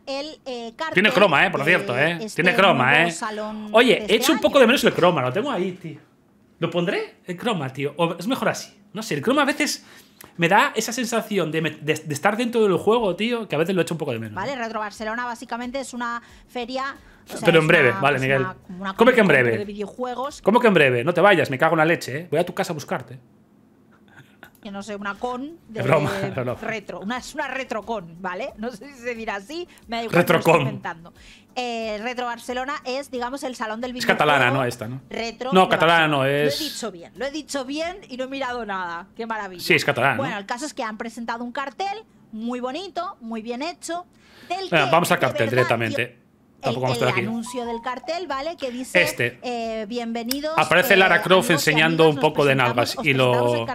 Eh, Tiene croma, ¿eh? Por cierto, ¿eh? Este Tiene croma, ¿eh? Oye, he este hecho un poco de menos el croma, lo tengo ahí, tío. ¿Lo pondré? El croma, tío. O es mejor así. No sé, el croma a veces me da esa sensación de, estar dentro del juego, tío, que a veces lo echo un poco de menos. Vale, Retro Barcelona básicamente es una feria. Pero en breve, vale, Miguel. ¿Cómo que en breve? videojuegos. ¿Cómo que en breve? No te vayas, me cago en la leche, ¿eh? Voy a tu casa a buscarte. Que no sé, una con de, broma, [LAUGHS] retro. Una, es una retrocon, ¿vale? No sé si se dirá así, me da eh, retro Barcelona es, digamos, el salón del videojuego. Es catalana, ¿no? Esta, ¿no? Retro. No, catalana no es. Lo he dicho bien, lo he dicho bien y no he mirado nada. Qué maravilla. Sí, es catalana. Bueno, el caso es que han presentado un cartel muy bonito, muy bien hecho. vamos al cartel directamente el, aquí. anuncio del cartel, ¿vale? Que dice este. Eh, bienvenidos. Aparece Lara eh, Croft enseñando un poco de nalgas y lo eh,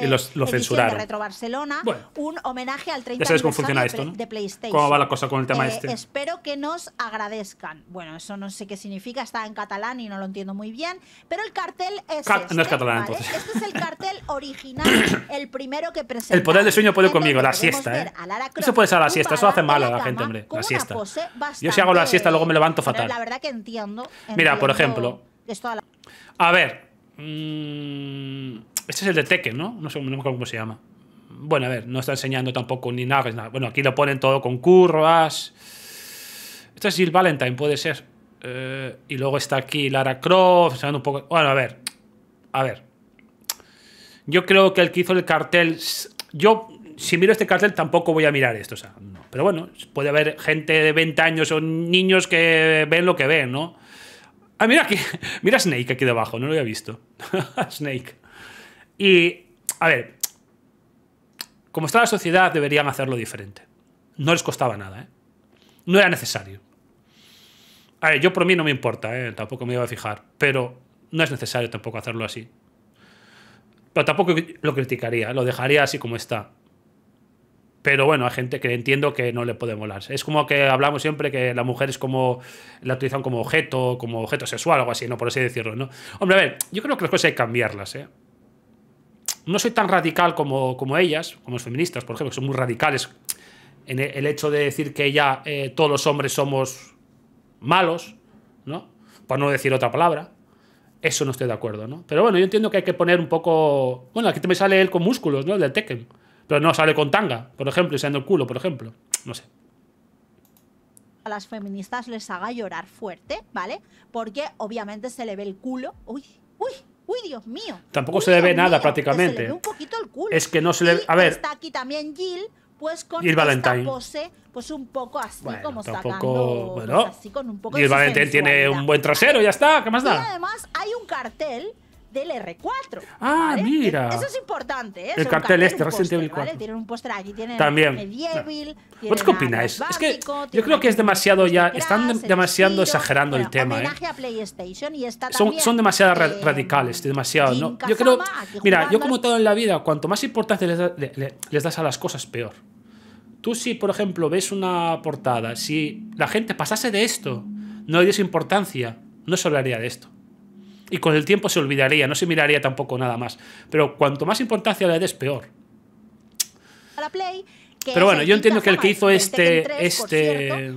y los, lo censuraron. Retro Barcelona, un homenaje al 30 funciona de PlayStation. ¿Cómo va la cosa con el tema eh, este? Espero que nos agradezcan. Bueno, eso no sé qué significa, está en catalán y no lo entiendo muy bien, pero el cartel es este, no es este, catalán entonces. Este es el cartel [COUGHS] original, el primero que presenta. El poder del sueño puede conmigo, la siesta, ¿eh? Eso puede ser la siesta, eso hace mal a la gente, hombre, la siesta. Yo si hago la siesta, luego me levanto fatal. Mira, por ejemplo. A ver. Mm, este es el de Tekken, ¿no? No sé cómo se llama. Bueno, a ver, no está enseñando tampoco ni nada, Bueno, aquí lo ponen todo con curvas. Este es Jill Valentine, puede ser. Eh, y luego está aquí Lara Croft, un poco. Bueno, a ver. A ver. Yo creo que el que hizo el cartel. Yo, si miro este cartel, tampoco voy a mirar esto. O sea, pero bueno, puede haber gente de 20 años o niños que ven lo que ven, ¿no? Ah, mira aquí, [LAUGHS] mira Snake aquí debajo, no lo había visto. [LAUGHS] Snake. Y, a ver, como está la sociedad, deberían hacerlo diferente. No les costaba nada, ¿eh? No era necesario. A ver, yo por mí no me importa, ¿eh? tampoco me iba a fijar, pero no es necesario tampoco hacerlo así. Pero tampoco lo criticaría, lo dejaría así como está pero bueno, hay gente que entiendo que no le puede molarse. Es como que hablamos siempre que la mujer es como, la utilizan como objeto, como objeto sexual, algo así, ¿no? Por así decirlo, ¿no? Hombre, a ver, yo creo que las cosas hay que cambiarlas, ¿eh? No soy tan radical como, como ellas, como los feministas, por ejemplo, que son muy radicales en el hecho de decir que ya eh, todos los hombres somos malos, ¿no? Por no decir otra palabra. Eso no estoy de acuerdo, ¿no? Pero bueno, yo entiendo que hay que poner un poco... Bueno, aquí te me sale él con músculos, ¿no? El del Tekken. Pero no sale con tanga, por ejemplo, y se el culo, por ejemplo. No sé a las feministas les haga llorar fuerte, ¿vale? Porque obviamente se le ve el culo. Uy, uy, uy, Dios mío. Tampoco se le ve nada prácticamente. Se le ve un poquito el culo. Es que no se le ve. A ver. Está aquí también Jill, pues con Valentine. Esta pose, pues un poco así como tampoco, sacando, bueno, así con un poco Jill Valentine tiene un buen trasero, ya está, ¿qué más da? además hay un cartel 4 Ah, mira. E-, eso es importante. ¿eh? El cartel este, Resident Evil 4. También. qué opináis? Es que yo creo que es demasiado ya. Están demasiado exagerando el tema. ¿eh? son, demasiado eh, radicales, demasiado. ¿no? Yo creo. Mira, yo como todo en la vida, cuanto más importancia les, das a las cosas, peor. Tú, si por ejemplo ves una portada, si la gente pasase de esto, no le diese importancia, no se hablaría de esto y con el tiempo se olvidaría, no se miraría tampoco nada más. Pero cuanto más importancia le des, peor. pero bueno, yo entiendo que el que hizo este, este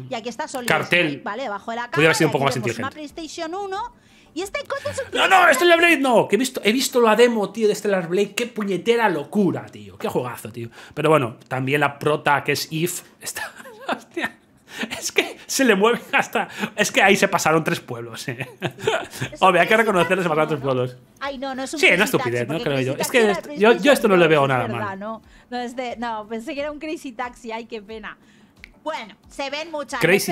cartel pudiera haber sido un poco más inteligente. Y este no, no, Stellar Blade no. Que he visto, he visto la demo, tío, de Stellar Blade. Qué puñetera locura, tío. Qué juegazo, tío. Pero bueno, también la prota que es Eve [LAUGHS] Está, hostia. [LAUGHS] Es que se le mueve hasta. Es que ahí se pasaron tres pueblos. ¿eh? hay que reconocer que se pasaron tres pueblos. Ay, no, no es un Sí, una estupidez, ¿no? Creo yo. Es que yo, esto no le veo nada No, no, no, pensé que era un crazy taxi. Ay, qué pena. Bueno, se ven muchas crazy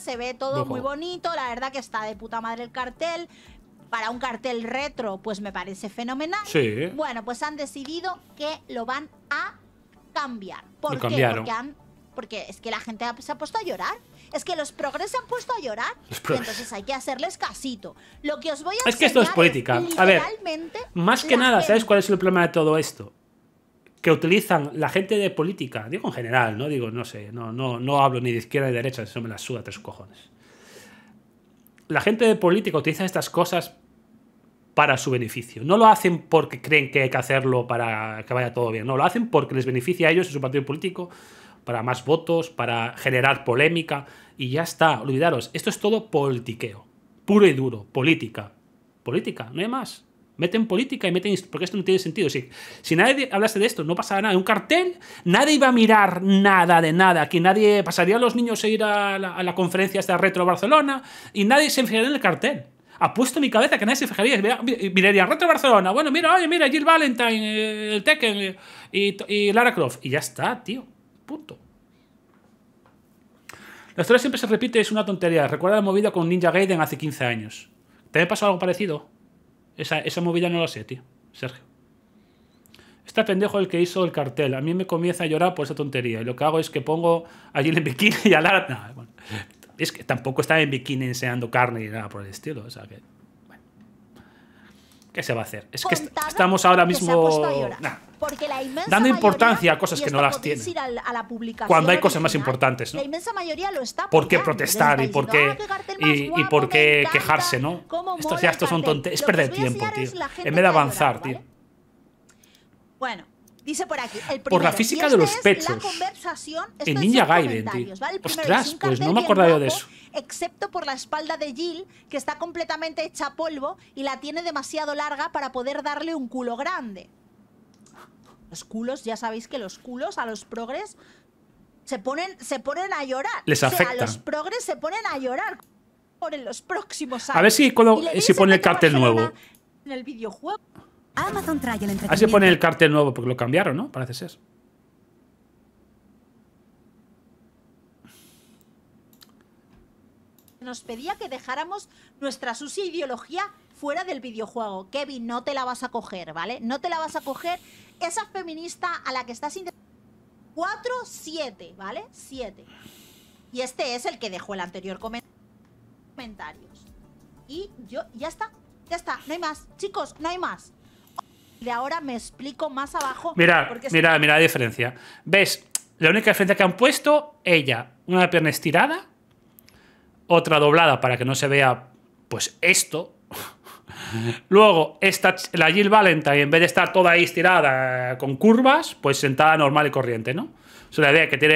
se ve todo muy bonito. La verdad que está de puta madre el cartel. Para un cartel retro, pues me parece fenomenal. Sí. Bueno, pues han decidido que lo van a cambiar. ¿Por qué? Porque han porque es que la gente se ha puesto a llorar. Es que los progres se han puesto a llorar. entonces hay que hacerles casito. Lo que os voy a Es que esto es política. A más que nada, ¿sabes cuál es el problema de todo esto? Que utilizan la gente de política, digo en general, no digo, no sé, no, no, no hablo ni de izquierda ni de derecha, eso me la suda tres cojones. La gente de política utiliza estas cosas para su beneficio. No lo hacen porque creen que hay que hacerlo para que vaya todo bien. No, lo hacen porque les beneficia a ellos y su partido político para más votos, para generar polémica y ya está, olvidaros, esto es todo politiqueo, puro y duro, política, política, no hay más. Meten política y meten... Porque esto no tiene sentido. Si, si nadie hablase de esto, no pasaba nada. Un cartel, nadie iba a mirar nada de nada. Que nadie... a los niños a ir a la, conferencia hasta Retro Barcelona y nadie se fijaría en el cartel apuesto mi cabeza que nadie se fijaría. Miraría Retro Barcelona. Bueno, mira, oye, mira, Jill Valentine, eh, el Tekken eh, y Lara Croft. Y ya está, tío. Punto. La historia siempre se repite, es una tontería. Recuerda la movida con Ninja Gaiden hace 15 años. ¿Te ha pasado algo parecido? Esa, movida no la sé, tío. Sergio. Está pendejo el que hizo el cartel. A mí me comienza a llorar por esa tontería. Y lo que hago es que pongo a Jill en bikini y a es que tampoco está en bikini enseñando carne y nada por el estilo. O sea que. ¿Qué se va a hacer? Es que estamos ahora mismo dando importancia a cosas que no las tienen. cuando hay cosas más importantes, ¿no? ¿Por qué protestar y por ah, qué, y, por qué quejarse, no? Estos, ya estos son tontes. Es perder tiempo, tío. En vez de avanzar, tío. Bueno. Dice por aquí. El por la física de este los pechos. en Ninja Gaiden, ¿vale? Ostras, pues no me acordaba de eso. Excepto por la espalda de Jill, que está completamente hecha polvo y la tiene demasiado larga para poder darle un culo grande. Los culos, ya sabéis que los culos a los progres se ponen, se ponen a llorar. Les afecta. a los progres se ponen a llorar por en los próximos años. A ver si, si pone el cartel nuevo. En el videojuego Amazon Ahí se pone el cartel nuevo porque lo cambiaron, ¿no? Parece ser. Nos pedía que dejáramos nuestra sucia ideología fuera del videojuego. Kevin, no te la vas a coger, ¿vale? No te la vas a coger. Esa feminista a la que estás... 4, 7, ¿vale? 7. Y este es el que dejó el anterior comentario. Y yo, ya está, ya está, no hay más. Chicos, no hay más de ahora me explico más abajo. Mira, mira, mira la diferencia. ¿Ves? La única diferencia que han puesto, ella, una pierna estirada, otra doblada para que no se vea, pues esto. [LAUGHS] Luego, esta, la Jill Valentine, en vez de estar toda ahí estirada eh, con curvas, pues sentada normal y corriente, ¿no? O sea, la idea que tiene.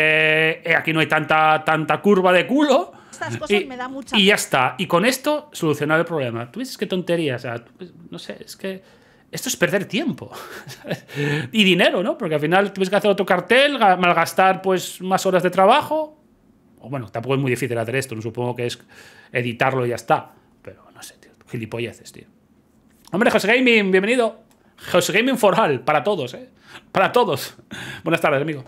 Eh, aquí no hay tanta, tanta curva de culo. Estas cosas y, me mucha. Y ya está. Y con esto solucionar el problema. Tú dices qué tontería? O sea, pues, no sé, es que esto es perder tiempo [LAUGHS] y dinero, ¿no? Porque al final tienes que hacer otro cartel, malgastar pues más horas de trabajo. O bueno, tampoco es muy difícil hacer esto, no supongo que es editarlo y ya está. Pero no sé, tío, gilipolleces, tío. Hombre, José Gaming, bienvenido. José Gaming Foral, para todos, ¿eh? Para todos. [LAUGHS] Buenas tardes, amigo.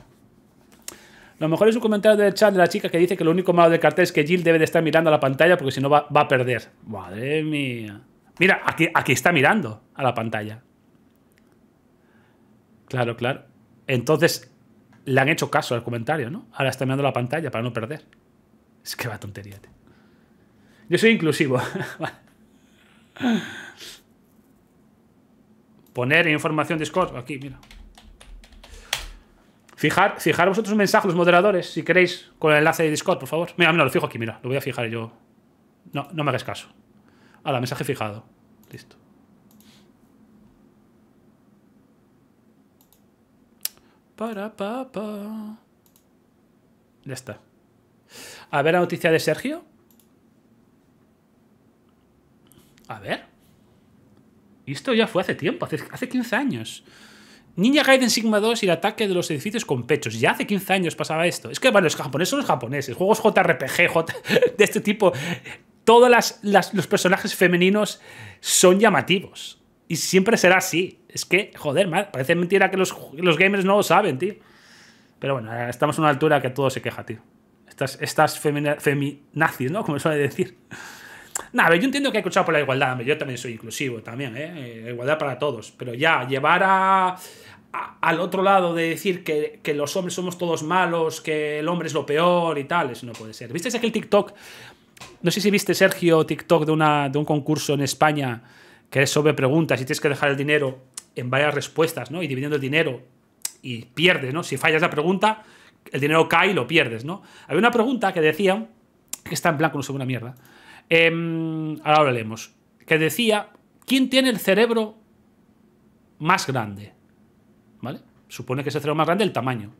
Lo mejor es un comentario del chat de la chica que dice que lo único malo del cartel es que Jill debe de estar mirando a la pantalla porque si no va, va a perder. Madre mía. Mira, aquí, aquí está mirando a la pantalla. Claro, claro. Entonces, le han hecho caso al comentario, ¿no? Ahora está mirando la pantalla para no perder. Es que va tontería, Yo soy inclusivo. [LAUGHS] Poner información Discord. Aquí, mira. Fijar, fijar vosotros un mensaje, los moderadores, si queréis, con el enlace de Discord, por favor. Mira, mira, lo fijo aquí, mira. Lo voy a fijar yo. No, no me hagas caso. la mensaje fijado. Listo. Para, Ya está. A ver la noticia de Sergio. A ver. esto ya fue hace tiempo, hace, 15 años. Ninja Gaiden Sigma 2 y el ataque de los edificios con pechos. Ya hace 15 años pasaba esto. Es que, bueno, los japoneses son los japoneses. Juegos JRPG [LAUGHS] de este tipo. Todos los personajes femeninos son llamativos. Y siempre será así. Es que, joder, parece mentira que los, gamers no lo saben, tío. Pero bueno, eh, estamos a una altura que todo se queja, tío. Estas, estas feminazis, ¿no? Como suele decir. Nada, yo entiendo que hay que luchar por la igualdad, yo también soy inclusivo, también, ¿eh? ¿eh? igualdad para todos. Pero ya, llevar a, al otro lado de decir que, los hombres somos todos malos, que el hombre es lo peor y tal, eso no puede ser. ¿Visteis aquel TikTok? No sé si viste, Sergio, TikTok de, una, de un concurso en España que es sobre preguntas y tienes que dejar el dinero en varias respuestas, ¿no? Y dividiendo el dinero y pierdes, ¿no? Si fallas la pregunta, el dinero cae y lo pierdes, ¿no? Había una pregunta que decía, que está en blanco, no sé una mierda, em, ahora lo leemos, que decía, ¿quién tiene el cerebro más grande? ¿Vale? Supone que es el cerebro más grande el tamaño.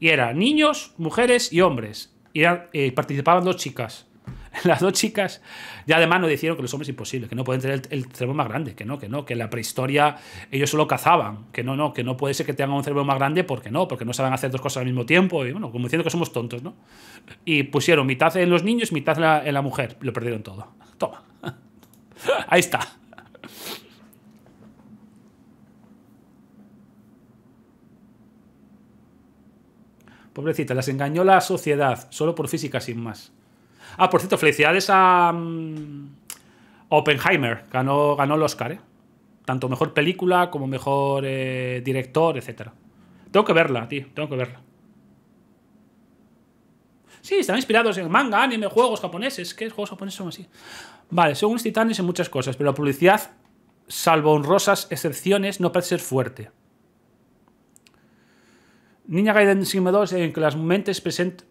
Y era niños, mujeres y hombres. Y eh, participaban dos chicas. [LAUGHS] las dos chicas ya además nos dijeron que los hombres imposible, que no pueden tener el, cerebro más grande, que no, que no, que en la prehistoria ellos solo cazaban, que no, no, que no puede ser que tengan un cerebro más grande porque no, porque no saben hacer dos cosas al mismo tiempo y bueno, como diciendo que somos tontos, ¿no? Y pusieron mitad en los niños, mitad en la, en la mujer, lo perdieron todo. Toma. [LAUGHS] Ahí está. Pobrecita, las engañó la sociedad, solo por física sin más. Ah, por cierto, felicidades a mm, Oppenheimer. Ganó, ganó el Oscar, ¿eh? Tanto mejor película como mejor eh, director, etc. Tengo que verla, tío. Tengo que verla. Sí, están inspirados en manga, anime, juegos japoneses. ¿Qué juegos japoneses son así? Vale, según titanes en muchas cosas, pero la publicidad, salvo honrosas excepciones, no parece ser fuerte. Niña Gaiden Sigma 2 en que las mentes present,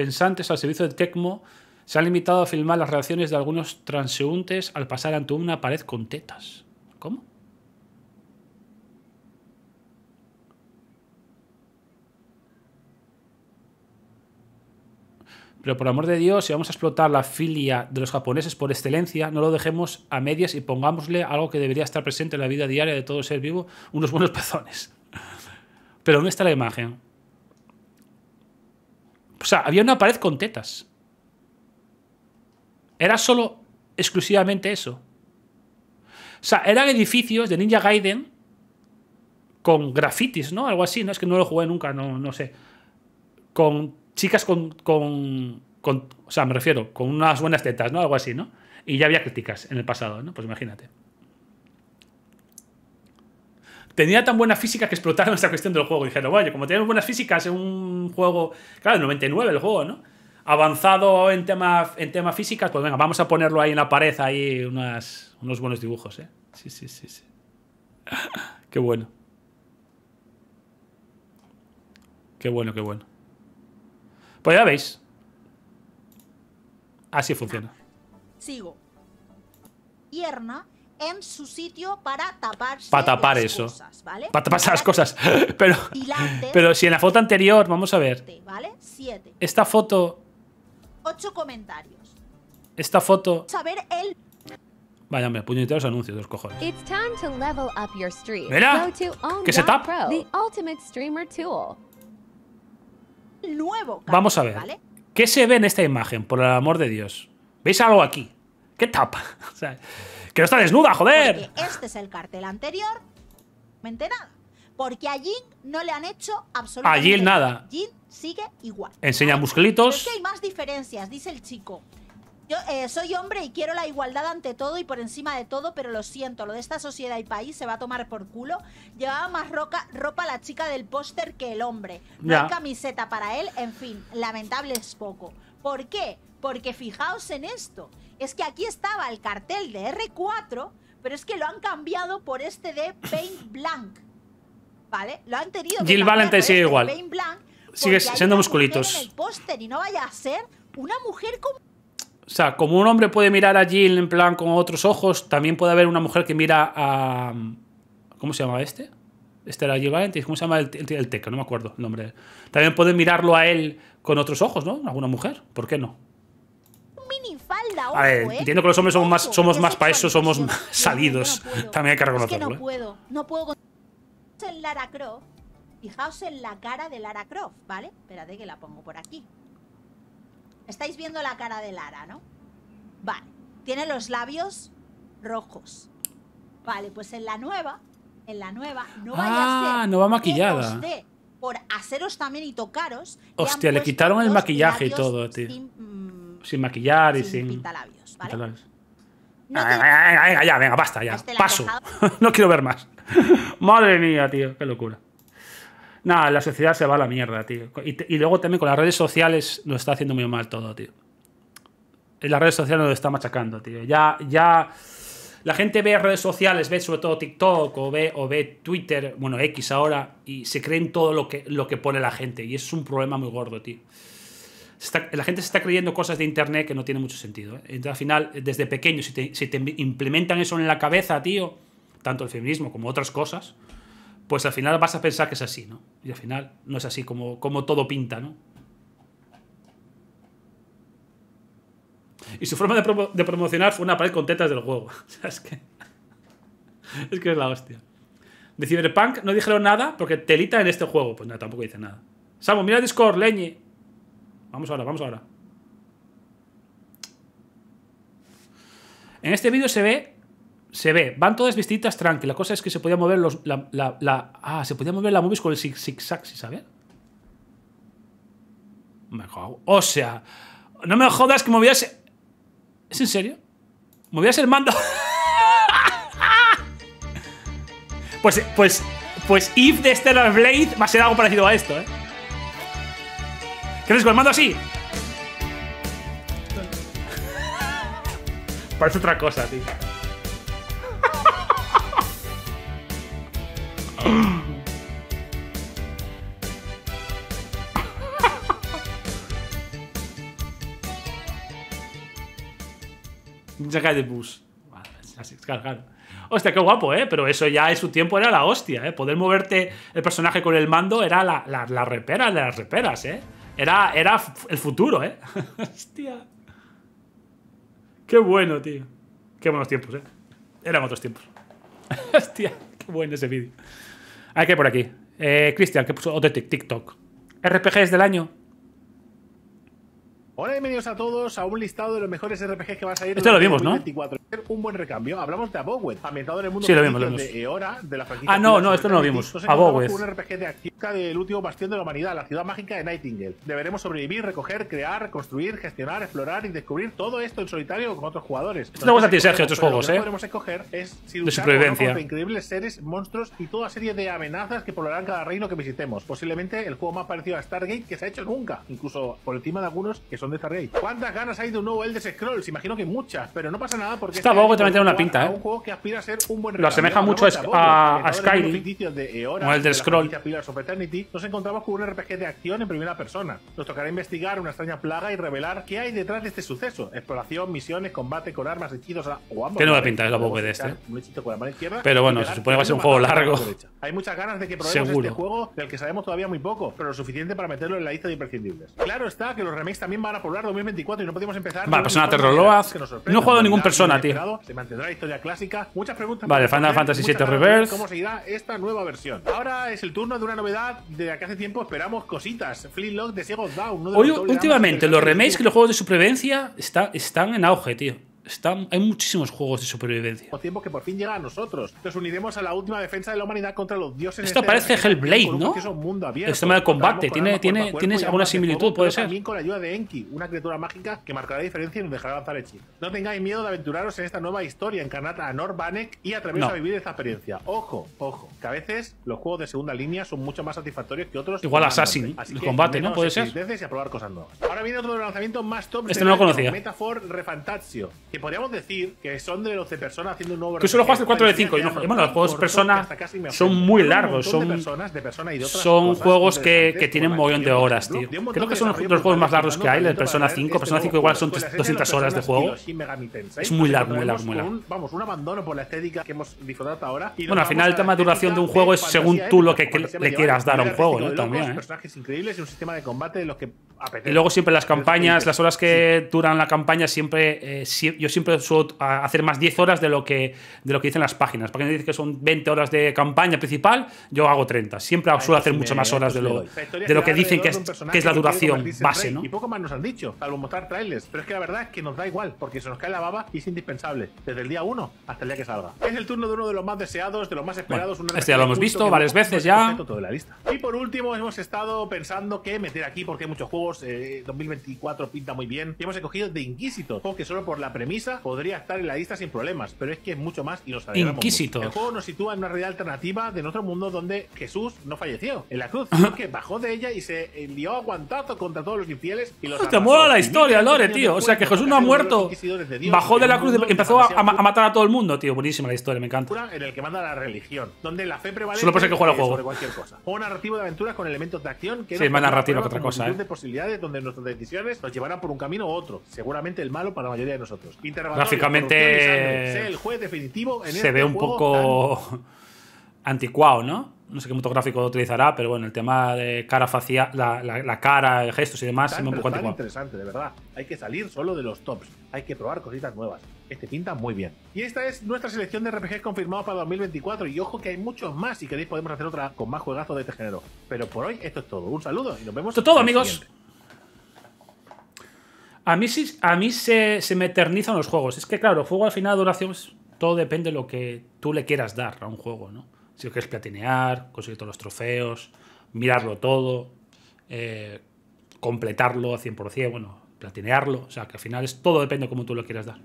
pensantes al servicio de Tecmo se han limitado a filmar las reacciones de algunos transeúntes al pasar ante una pared con tetas. ¿Cómo? Pero por amor de Dios, si vamos a explotar la filia de los japoneses por excelencia, no lo dejemos a medias y pongámosle algo que debería estar presente en la vida diaria de todo ser vivo, unos buenos pezones. Pero no está la imagen? O sea, había una pared con tetas. Era solo exclusivamente eso. O sea, eran edificios de Ninja Gaiden con grafitis, ¿no? Algo así, ¿no? Es que no lo jugué nunca, no, sé. Con chicas con, con, con, O sea, me refiero, con unas buenas tetas, ¿no? Algo así, ¿no? Y ya había críticas en el pasado, ¿no? Pues imagínate tenía tan buena física que explotaron [LAUGHS] esta cuestión del juego. dijeron, bueno, como tenemos buenas físicas en un juego, claro, el 99 el juego, ¿no? Avanzado en tema, en tema física, pues venga, vamos a ponerlo ahí en la pared, ahí unos buenos dibujos, ¿eh? Sí, sí, sí, sí. [LAUGHS] qué bueno. Qué bueno, qué bueno. Pues ya veis. Así funciona. Sigo. Pierna en su sitio para tapar eso. Cosas, ¿vale? Para tapar las cosas. [LAUGHS] Pero, pero si en la foto anterior, vamos a ver. Esta foto. Ocho comentarios. Esta foto. Saber el. Vaya, hombre, los anuncios, los cojones. Mira, que se tapa? Nuevo. Vamos a ver. ¿Qué se ve en esta imagen, por el amor de Dios? ¿Veis algo aquí? ¿Qué tapa? [LAUGHS] o sea, ¡Que no está desnuda, joder! este es el cartel anterior. ¿Me nada. Porque a Jin no le han hecho absolutamente a Jin nada. Jin sigue igual. Enseña musculitos. hay más diferencias, dice el chico. Yo eh, soy hombre y quiero la igualdad ante todo y por encima de todo, pero lo siento, lo de esta sociedad y país se va a tomar por culo. Llevaba más roca, ropa la chica del póster que el hombre. No hay camiseta para él, en fin, lamentable es poco. ¿Por qué? Porque fijaos en esto. Es que aquí estaba el cartel de R4, pero es que lo han cambiado por este de Paint [LAUGHS] Blank. ¿Vale? Lo han tenido. Jill Valente sigue este igual. Blank sigue siendo musculitos. y no vaya a ser una mujer con o sea, como un hombre puede mirar a Jill en plan con otros ojos, también puede haber una mujer que mira a. ¿Cómo se llama este? Este era Jill Valentine. ¿Cómo se llama el, el, No me acuerdo el nombre. También puede mirarlo a él con otros ojos, ¿no? Alguna mujer. ¿Por qué no? A ver, ¿eh? entiendo que los hombres somos más, somos más para eso, somos salidos. También hay que reconocerlo. no ¿eh? puedo, no puedo. Lara Croft. Fijaos en la cara de Lara Croft, ¿vale? Espérate que la pongo por aquí. Estáis viendo la cara de Lara, ¿no? Vale. Tiene los labios rojos. Vale, pues en la nueva, en la nueva, no a ah, no va maquillada. por haceros también y tocaros. Hostia, le quitaron el maquillaje y todo, tío. Mm, sin, maquillar y sin. pintalabios, ¿vale? venga, venga, ya, venga, basta, ya. Este Paso. [LAUGHS] no quiero ver más. [LAUGHS] Madre mía, tío, qué locura. Nada, la sociedad se va a la mierda, tío. Y, luego también con las redes sociales lo está haciendo muy mal todo, tío. Eh, las redes sociales lo está machacando, tío. Ya, ya. La gente ve redes sociales, ve sobre todo TikTok o ve, o ve Twitter, bueno, X ahora, y se creen todo lo que, lo que pone la gente. Y es un problema muy gordo, tío. la gente se está creyendo cosas de internet que no tiene mucho sentido. ¿eh? Entonces, al final, desde pequeño, si si te implementan eso en la cabeza, tío, tanto el feminismo como otras cosas, pues al final vas a pensar que es así, ¿no? Y al final no es así como, como todo pinta, ¿no? Y su forma de, promocionar fue una pared con tetas del juego. [LAUGHS] O sea, es que. Es que es la hostia. De Cyberpunk no dijeron nada porque telita en este juego. Pues nada, tampoco dice nada. Samu, mira Discord, leñe. Vamos ahora, vamos ahora. En este vídeo se ve se ve, van todas vistitas tranqui. La cosa es que se podía mover los, la, ah, se podía mover la movies con el zig zag, ¿sabes? Mejor. O sea, no me jodas que movías. ¿Es en serio? ¿Movías el mando? [LAUGHS] pues, pues, pues, if de Stellar Blade va a ser algo parecido a esto, ¿eh? ¿Crees con el mando así? [LAUGHS] Parece otra cosa, tío. de bus. Hostia, qué guapo, ¿eh? Pero eso ya en su tiempo era la hostia, ¿eh? Poder moverte el personaje con el mando era la, repera de las reperas, ¿eh? Era, era el futuro, ¿eh? [LAUGHS] hostia. Qué bueno, tío. Qué buenos tiempos, ¿eh? Eran otros tiempos. [LAUGHS] hostia, qué bueno ese vídeo. Ah, hay que ir por aquí. Eh, Cristian, que puso otro TikTok. ¿RPGs del año? Hola, y bienvenidos a todos a un listado de los mejores RPGs que van a salir Esto lo vimos, 2024. ¿no? Un buen recambio. Hablamos de Abowed, ambientado en el mundo de Eora, de la franquicia. Ah, no, no, esto no lo vimos. Abowed. Un RPG de acción del último bastión de la humanidad, la ciudad mágica de Nightingale. Deberemos sobrevivir, recoger, crear, construir, gestionar, explorar y descubrir todo esto en solitario con otros jugadores. Esto vamos a ti, Sergio, estos juegos, ¿eh? Lo que podremos escoger es si de supervivencia. De increíbles seres, monstruos y toda serie de amenazas que poblarán cada reino que visitemos. Posiblemente el juego más parecido a Stargate que se ha hecho nunca, incluso por encima de algunos que son dónde está Rey. ¿Cuántas ganas hay de un nuevo Elder Scrolls? Imagino que muchas, pero no pasa nada porque. Este poco te tiene una pinta, ¿eh? Un juego que aspira a ser un buen Lo asemeja mucho a, a Skyrim. De Eora, o Elder Scrolls. Pillars of Eternity, nos encontramos con un RPG de acción en primera persona. Nos tocará investigar una extraña plaga y revelar qué hay detrás de este suceso. Exploración, misiones, combate con armas, hechizos o ambos. Tiene una pinta, es la poco de este. Un hechizo con la mano izquierda. Pero bueno, se supone que va a ser un juego largo. Hay muchas ganas de que probemos este juego del que sabemos todavía muy poco, pero lo suficiente para meterlo en la lista de imprescindibles. Claro está que los remakes también van a a poblar 2024 y no podíamos empezar. Vale, Persona Terrorloa. No he pues jugado ningún Persona, tío. Se mantendrá historia clásica. Muchas preguntas. Vale, Final Fantasy VII Reverse. ¿Cómo seguirá esta nueva versión? Ahora es el turno de una novedad de la que hace tiempo esperamos cositas. Flintlock de Sego Down. Hoy, últimamente, los remakes y los juegos de supervivencia están en auge, tío. Está, hay muchísimos juegos de supervivencia. O tiempo que por fin llega a nosotros. Nos uniremos a la última defensa de la humanidad contra los dioses. Esto este parece Hellblade, ¿no? es un Mundo abierto, el sistema de combate. Tiene, tiene, tienes alguna similitud, puede ser. También con la ayuda de Enki, una criatura mágica que marcará la diferencia y nos dejará el Echi No tengáis miedo de aventuraros en esta nueva historia encarnada a Norbanek y atreveros través a vivir esta experiencia. Ojo, ojo, que a veces los juegos de segunda línea son mucho más satisfactorios que otros. Igual Assassin, el combate, ¿no? Puede ser. Y a probar cosas nuevas. Ahora viene otro lanzamiento más top. Este no lo conocía. Metaphor Refantazio podríamos decir que son de los personas haciendo un nuevo Que solo juegas de 4 de 5. Y bueno, los juegos personas son muy largos. Son, son juegos que, que tienen un montón de horas, tío. Creo que son los, juegos más largos que hay, el Persona 5. Este persona 5 igual son 200 horas de juego. Es muy largo, muy largo, muy Vamos, un abandono por la estética que hemos disfrutado hasta ahora. Bueno, al final el tema de duración de un juego es según tú lo que le quieras dar a un juego, ¿no? También. ¿eh? increíbles y luego siempre las campañas, las horas que duran la campaña siempre yo siempre suelo ah, hacer más 10 horas de lo que, de lo que dicen las páginas. porque me dicen que son 20 horas de campaña principal, yo hago 30. Siempre suelo pues hacer mucho más horas de lo, de lo que dicen que es, la duración base, ¿no? Y poco más nos han dicho, salvo mostrar trailers. Pero es que la verdad es que nos da igual, porque se nos cae la baba y es indispensable, desde el día 1 hasta el día que salga. Es el turno de uno de los más deseados, de los más esperados. este ya lo hemos visto varias veces ya. Y por último, hemos estado pensando que meter aquí, porque hay muchos juegos, 2024 eh, pinta muy bien. Y hemos escogido de Inquisitor, que solo por la premisa podría estar en la lista sin problemas, pero es que es mucho más y nos El juego nos sitúa en una realidad alternativa de nuestro mundo donde Jesús no falleció en la cruz, que bajó de ella y se envió a guantazo contra todos los infieles y los Te mola la historia, Lore, tío. O sea, que Jesús no ha muerto, Dios, bajó de la cruz y empezó a, matar a todo el mundo, tío. Buenísima la historia, me encanta. En el que manda la religión, donde la fe prevalece Solo que juega el juego. sobre cualquier cosa. O narrativo de aventuras con elementos de acción que sí, otra cosa, ¿eh? de posibilidades donde nuestras decisiones nos llevarán por un camino u otro, seguramente el malo para la mayoría de nosotros. Gráficamente el juez definitivo se este ve un poco anticuado, ¿no? No sé qué motográfico utilizará, pero bueno, el tema de cara facial, la, la, cara, gestos y demás, es un poco anticuado. interesante, de verdad. Hay que salir solo de los tops, hay que probar cositas nuevas. Este pinta muy bien. Y esta es nuestra selección de RPGs confirmados para 2024. Y ojo que hay muchos más. Si queréis, podemos hacer otra con más juegazos de este género. Pero por hoy, esto es todo. Un saludo y nos vemos. Esto todo, amigos. A mí, a mí se, me eternizan los juegos. Es que, claro, juego al final, duración, todo depende de lo que tú le quieras dar a un juego, ¿no? Si lo quieres platinear, conseguir todos los trofeos, mirarlo todo, eh, completarlo a 100%, bueno, platinearlo. O sea, que al final todo depende de cómo tú lo quieras dar.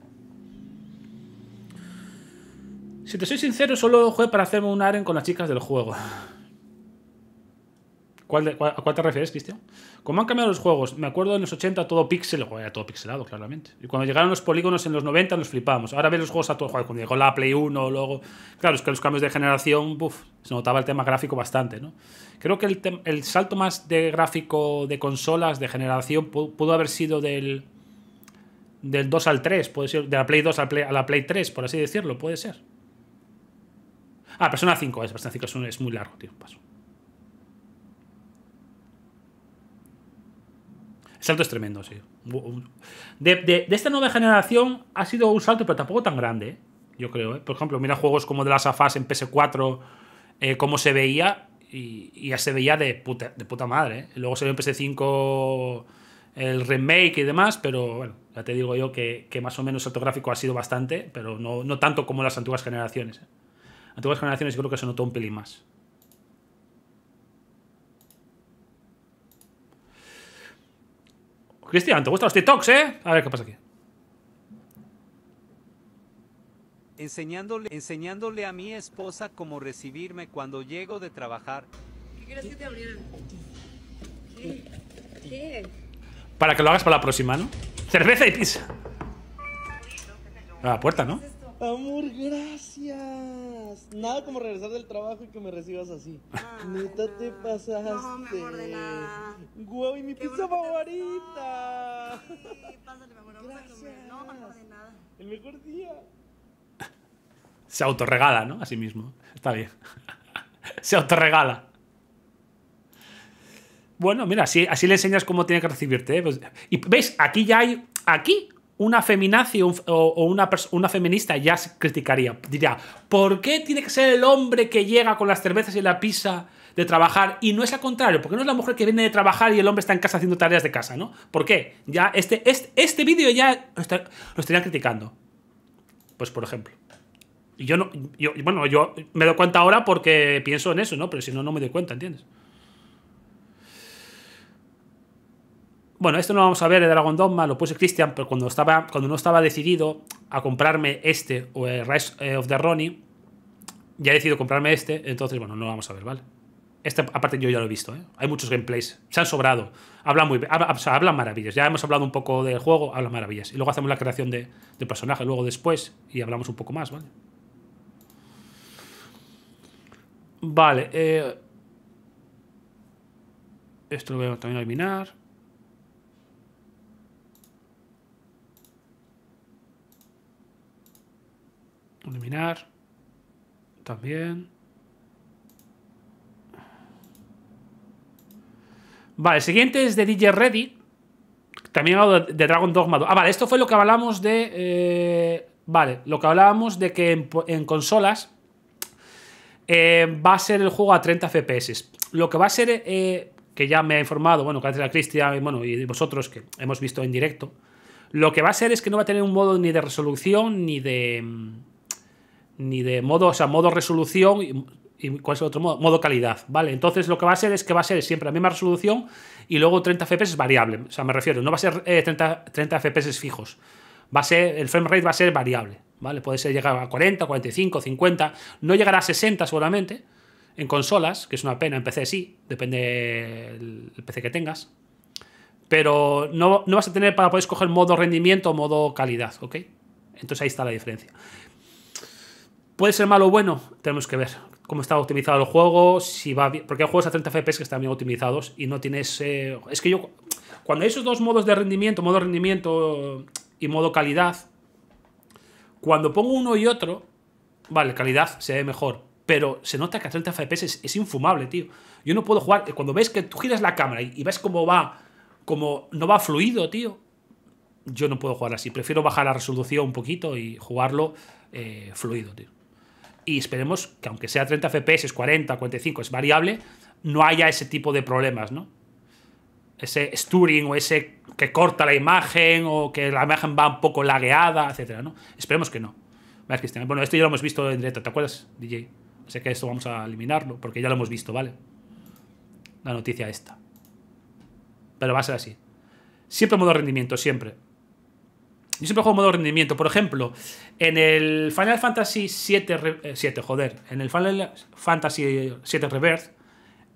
Si te soy sincero, solo juego para hacerme un aren con las chicas del juego. ¿A cuál te refieres, Cristian? Como han cambiado los juegos, me acuerdo en los 80 todo pixel, todo pixelado, claramente. Y cuando llegaron los polígonos en los 90 nos flipamos. Ahora ves los juegos a todo, juego, cuando llegó la Play 1, luego... Claro, es que los cambios de generación, uf, se notaba el tema gráfico bastante, ¿no? Creo que el, salto más de gráfico de consolas, de generación, pudo haber sido del, del 2 al 3, puede ser, de la Play 2 a la Play, 3, por así decirlo, puede ser. Ah, Persona 5, es, Persona 5 es, es muy largo, tío, paso. salto es tremendo, sí. De, esta nueva generación ha sido un salto, pero tampoco tan grande, ¿eh? yo creo. ¿eh? Por ejemplo, mira juegos como de las Afas en PS4, como eh, cómo se veía, y, ya se veía de puta, de madre. Luego se ve en PS5 el remake y demás, pero bueno, ya te digo yo que, que más o menos el salto gráfico ha sido bastante, pero no, no tanto como las antiguas generaciones. Antiguas generaciones yo creo que se notó un pelín más. Cristian, ¿te gustan los TikToks, eh? A ver qué pasa aquí. Enseñándole, enseñándole a mi esposa cómo recibirme cuando llego de trabajar. ¿Qué quieres que te abrieran? ¿Qué? ¿Qué? Para que lo hagas para la próxima, ¿no? Cerveza y pizza. A la puerta, ¿no? Amor, gracias. Nada como regresar del trabajo y que me recibas así. Neta te pasaste. No, mi de nada. Guau, y mi pizza favorita. Sí, pásale, mi amor, vamos a comer. No, mejor de nada. El mejor día. Se autorregala, ¿no? A sí mismo. Está bien. [LAUGHS] Se autorregala. Bueno, mira, así, le enseñas cómo tiene que recibirte. ¿eh? Pues, y ves, aquí ya hay. Aquí una feminazi o, una, una, feminista ya se criticaría. Diría, ¿por qué tiene que ser el hombre que llega con las cervezas y la pizza de trabajar y no es al contrario? ¿Por qué no es la mujer que viene de trabajar y el hombre está en casa haciendo tareas de casa, no? ¿Por qué? Ya este, este, este vídeo ya lo estarían criticando. Pues por ejemplo. Y yo no, yo, bueno, yo me doy cuenta ahora porque pienso en eso, ¿no? Pero si no, no me doy cuenta, ¿entiendes? Bueno, esto no lo vamos a ver de Dragon Dogma, lo puse Christian, pero cuando, estaba, cuando no estaba decidido a comprarme este o Rise eh, of the Ronnie, ya he decidido comprarme este, entonces, bueno, no lo vamos a ver, ¿vale? Este, aparte, yo ya lo he visto, ¿eh? Hay muchos gameplays, se han sobrado, hablan muy maravillas. Ya hemos hablado un poco del juego, hablan maravillas. Y luego hacemos la creación de, personaje, luego después, y hablamos un poco más, ¿vale? Vale, eh... Esto lo voy a también a eliminar. Eliminar. También. Vale, el siguiente es de DJ Ready. También hablado de Dragon Dogma 2. Ah, vale, esto fue lo que hablamos de... Eh, vale, lo que hablábamos de que en, consolas eh, va a ser el juego a 30 FPS. Lo que va a ser, eh, que ya me ha informado, bueno, gracias a Cristian bueno, y vosotros que hemos visto en directo, lo que va a ser es que no va a tener un modo ni de resolución ni de mm, ni de modo, o sea, modo resolución y, cuál es el otro modo, modo calidad, ¿vale? Entonces lo que va a ser es que va a ser siempre la misma resolución y luego 30 FPS variable, o sea, me refiero, no va a ser 30, 30 FPS fijos, va a ser, el frame rate va a ser variable, ¿vale? Puede ser llegar a 40, 45, 50, no llegará a 60 seguramente en consolas, que es una pena, en PC sí, depende del PC que tengas, pero no, no vas a tener para poder escoger modo rendimiento o modo calidad, ¿ok? Entonces ahí está la diferencia. ¿Puede ser malo o bueno? Tenemos que ver cómo está optimizado el juego, si va porque hay juegos a 30 FPS que están bien optimizados y no tienes... Eh, es que yo, cuando hay esos dos modos de rendimiento, modo rendimiento y modo calidad, cuando pongo uno y otro, vale, calidad se ve mejor, pero se nota que a 30 FPS es, infumable, tío. Yo no puedo jugar, cuando ves que tú giras la cámara y, ves cómo va, como no va fluido, tío, yo no puedo jugar así, prefiero bajar la resolución un poquito y jugarlo eh, fluido, tío y esperemos que aunque sea 30 FPS, es 40, 45, es variable, no haya ese tipo de problemas, ¿no? Ese storing, o ese que corta la imagen o que la imagen va un poco lagueada, etcétera, ¿no? Esperemos que no. Bueno, esto ya lo hemos visto en directo, ¿te acuerdas, DJ? Sé que esto vamos a eliminarlo porque ya lo hemos visto, ¿vale? La noticia esta. Pero va a ser así. Siempre modo rendimiento, siempre. Yo siempre juego en modo rendimiento. Por ejemplo, en el Final Fantasy 7, 7 eh, joder, en el Final Fantasy 7 Reverse,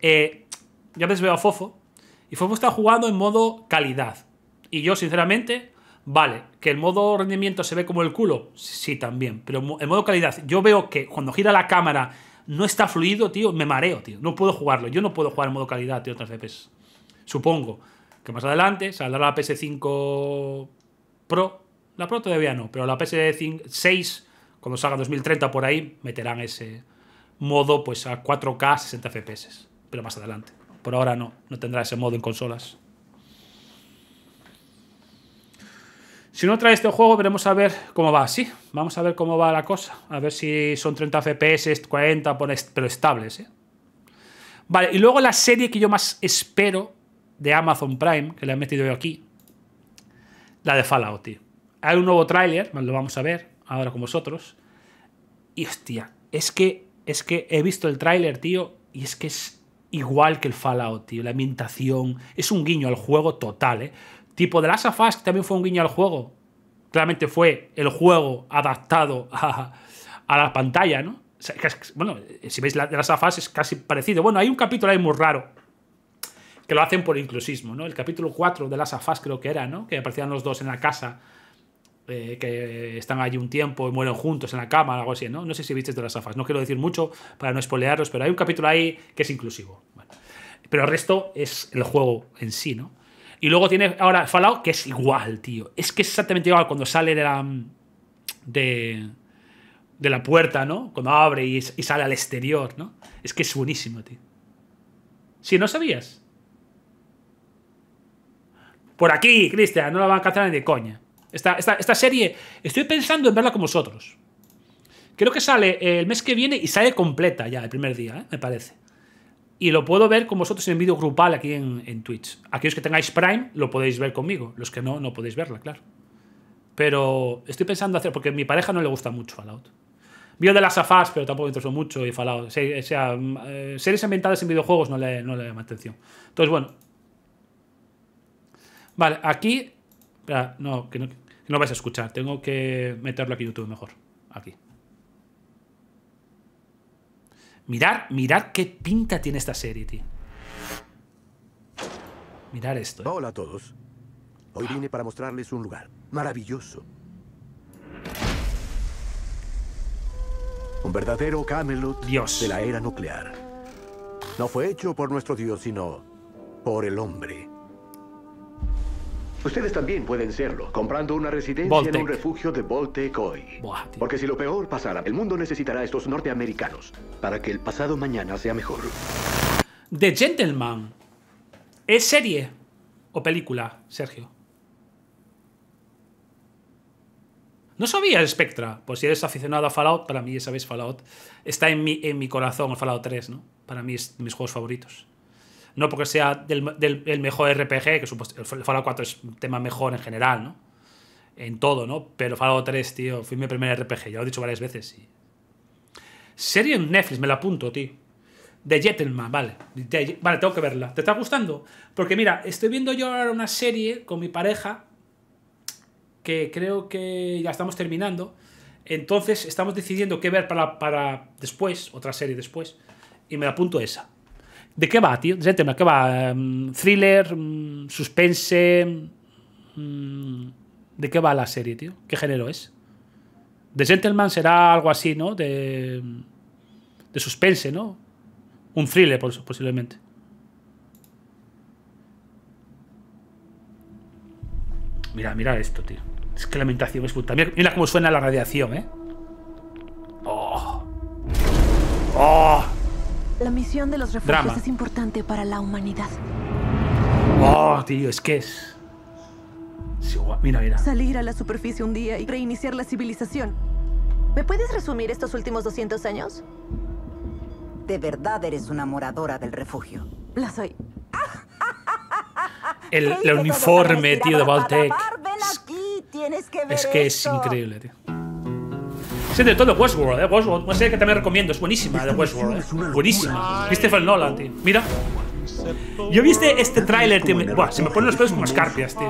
ya veces veo a Fofo, y Fofo está jugando en modo calidad. Y yo, sinceramente, vale, que el modo rendimiento se ve como el culo, sí, también, pero en modo calidad, yo veo que cuando gira la cámara no está fluido, tío, me mareo, tío, no puedo jugarlo, yo no puedo jugar en modo calidad, tío, otras veces. Supongo que más adelante saldrá la PS5 Pro la Pro todavía no, pero la PS6, cuando salga 2030 por ahí, meterán ese modo pues a 4K 60 FPS, pero más adelante. Por ahora no, no tendrá ese modo en consolas. Si no trae este juego, veremos a ver cómo va. Sí, vamos a ver cómo va la cosa. A ver si son 30 FPS, 40, pero estables. ¿eh? Vale, y luego la serie que yo más espero de Amazon Prime, que le he metido yo aquí, la de Fallout, tío. Hay un nuevo tráiler, lo vamos a ver ahora con vosotros. Y hostia, es que, es que he visto el tráiler, tío, y es que es igual que el Fallout, tío. La ambientación es un guiño al juego total, ¿eh? Tipo de las afas que también fue un guiño al juego. Claramente fue el juego adaptado a, la pantalla, ¿no? bueno, si veis la, de las es casi parecido. Bueno, hay un capítulo ahí muy raro que lo hacen por inclusismo, ¿no? El capítulo 4 de las afas creo que era, ¿no? Que aparecían los dos en la casa eh, que están allí un tiempo y mueren juntos en la cama o algo así, ¿no? No sé si viste de las afas, no quiero decir mucho para no espolearos, pero hay un capítulo ahí que es inclusivo. Pero el resto es el juego en sí, ¿no? Y luego tiene ahora Fallout, que es igual, tío. Es que es exactamente igual cuando sale de la. de. la puerta, ¿no? Cuando abre y, sale al exterior, ¿no? Es que es buenísimo, tío. Si no sabías. Por aquí, Cristian, no la van a cancelar ni de coña. Esta, serie, estoy pensando en verla con vosotros. Creo que sale el mes que viene y sale completa ya, el primer día, ¿eh? me parece. Y lo puedo ver con vosotros en el vídeo grupal aquí en, Twitch. Aquellos que tengáis Prime lo podéis ver conmigo. Los que no, no podéis verla, claro. Pero estoy pensando hacer, porque a mi pareja no le gusta mucho Fallout. Vio de las afas, pero tampoco me interesó mucho y Fallout. O sea, eh, series ambientadas en videojuegos no le, no le llama atención. Entonces, bueno. Vale, aquí Ah, no, que no, vas a escuchar. Tengo que meterlo aquí en YouTube mejor. Aquí. Mirad, mirad qué pinta tiene esta serie, tío. Mirad esto. Eh. Hola a todos. Hoy vine para mostrarles un lugar maravilloso. Un verdadero Camelot de la era nuclear. No fue hecho por nuestro Dios, sino por el hombre. Ustedes también pueden serlo, comprando una residencia en un refugio de Voltecoy. Porque si lo peor pasara, el mundo necesitará a estos norteamericanos para que el pasado mañana sea mejor. The Gentleman. ¿Es serie o película, Sergio? No sabía el Spectra. Pues si eres aficionado a Fallout, para mí ya sabéis Fallout. Está en mi, en mi corazón el Fallout 3, ¿no? Para mí es de mis juegos favoritos no porque sea del, el mejor RPG, que supuesto, el Fallout 4 es un tema mejor en general, ¿no? En todo, ¿no? Pero Fallout 3, tío, fue mi primer RPG, ya lo he dicho varias veces. Serie en Netflix, me la apunto, tío. De Gentleman, vale. vale, tengo que verla. ¿Te está gustando? Porque mira, estoy viendo yo ahora una serie con mi pareja que creo que ya estamos terminando. Entonces estamos decidiendo qué ver para, para después, otra serie después. Y me la apunto esa. ¿De qué va, tío? Gentleman ¿qué va? Mm, ¿Thriller? Mm, ¿Suspense? Mm, ¿De qué va la serie, tío? ¿Qué género es? The Gentleman será algo así, ¿no? De, de suspense, ¿no? Un thriller, por posiblemente. Mira, mira esto, tío. Es que la lamentación es puta. Mira, cómo suena la radiación, ¿eh? ¡Oh! ¡Oh! La misión de los refugios es importante para la humanidad. Oh, tío, es que es. Mira, mira. Salir a la superficie un día y reiniciar la civilización. ¿Me puedes resumir estos últimos 200 años? De verdad eres una moradora del refugio. La soy. [LAUGHS] El, uniforme, tío, de Baltec. Ah, es que es increíble, tío serie de todo Westworld, ¿eh? Westworld, una serie que también recomiendo, es buenísima de Westworld, ¿eh? buenísima. Christopher Nolan, tío. Mira. Yo viste este tráiler, tío. Buah, se me ponen los pelos como escarpias, tío.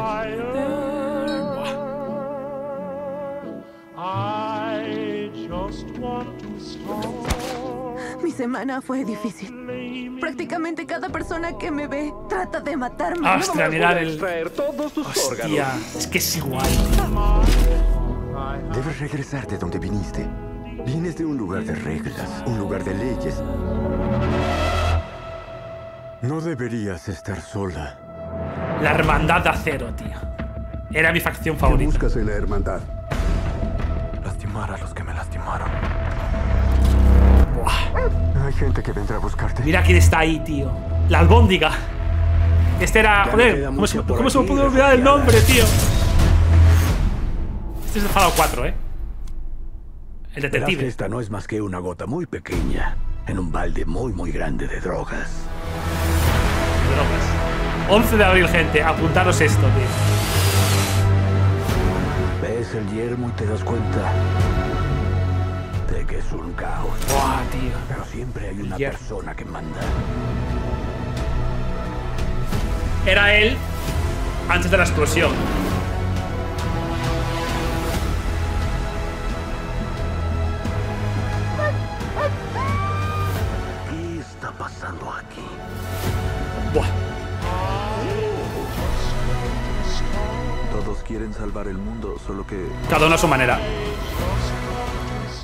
Mi semana fue difícil. Prácticamente cada persona que me ve trata de matarme. Ostras, mirad el. Hostia, es que es igual. Debes regresarte donde viniste. Vienes de un lugar de reglas, un lugar de leyes. No deberías estar sola. La hermandad de acero, tío. Era mi facción favorita. buscas la hermandad? Lastimar a los que me lastimaron. Hay gente que vendrá a buscarte. Mira quién está ahí, tío. La albóndiga. Este era. Joder, ¿cómo se me pudo olvidar el nombre, tío? Este es el 4, ¿eh? El detective. esta no es más que una gota muy pequeña en un balde muy, muy grande de drogas. Drogas. 11 de abril, gente. Apuntaros esto, tío. Ves el yermo y te das cuenta de que es un caos. Pero siempre hay una persona que manda. Era él antes de la explosión. salvar el mundo, solo que... Cada uno a su manera.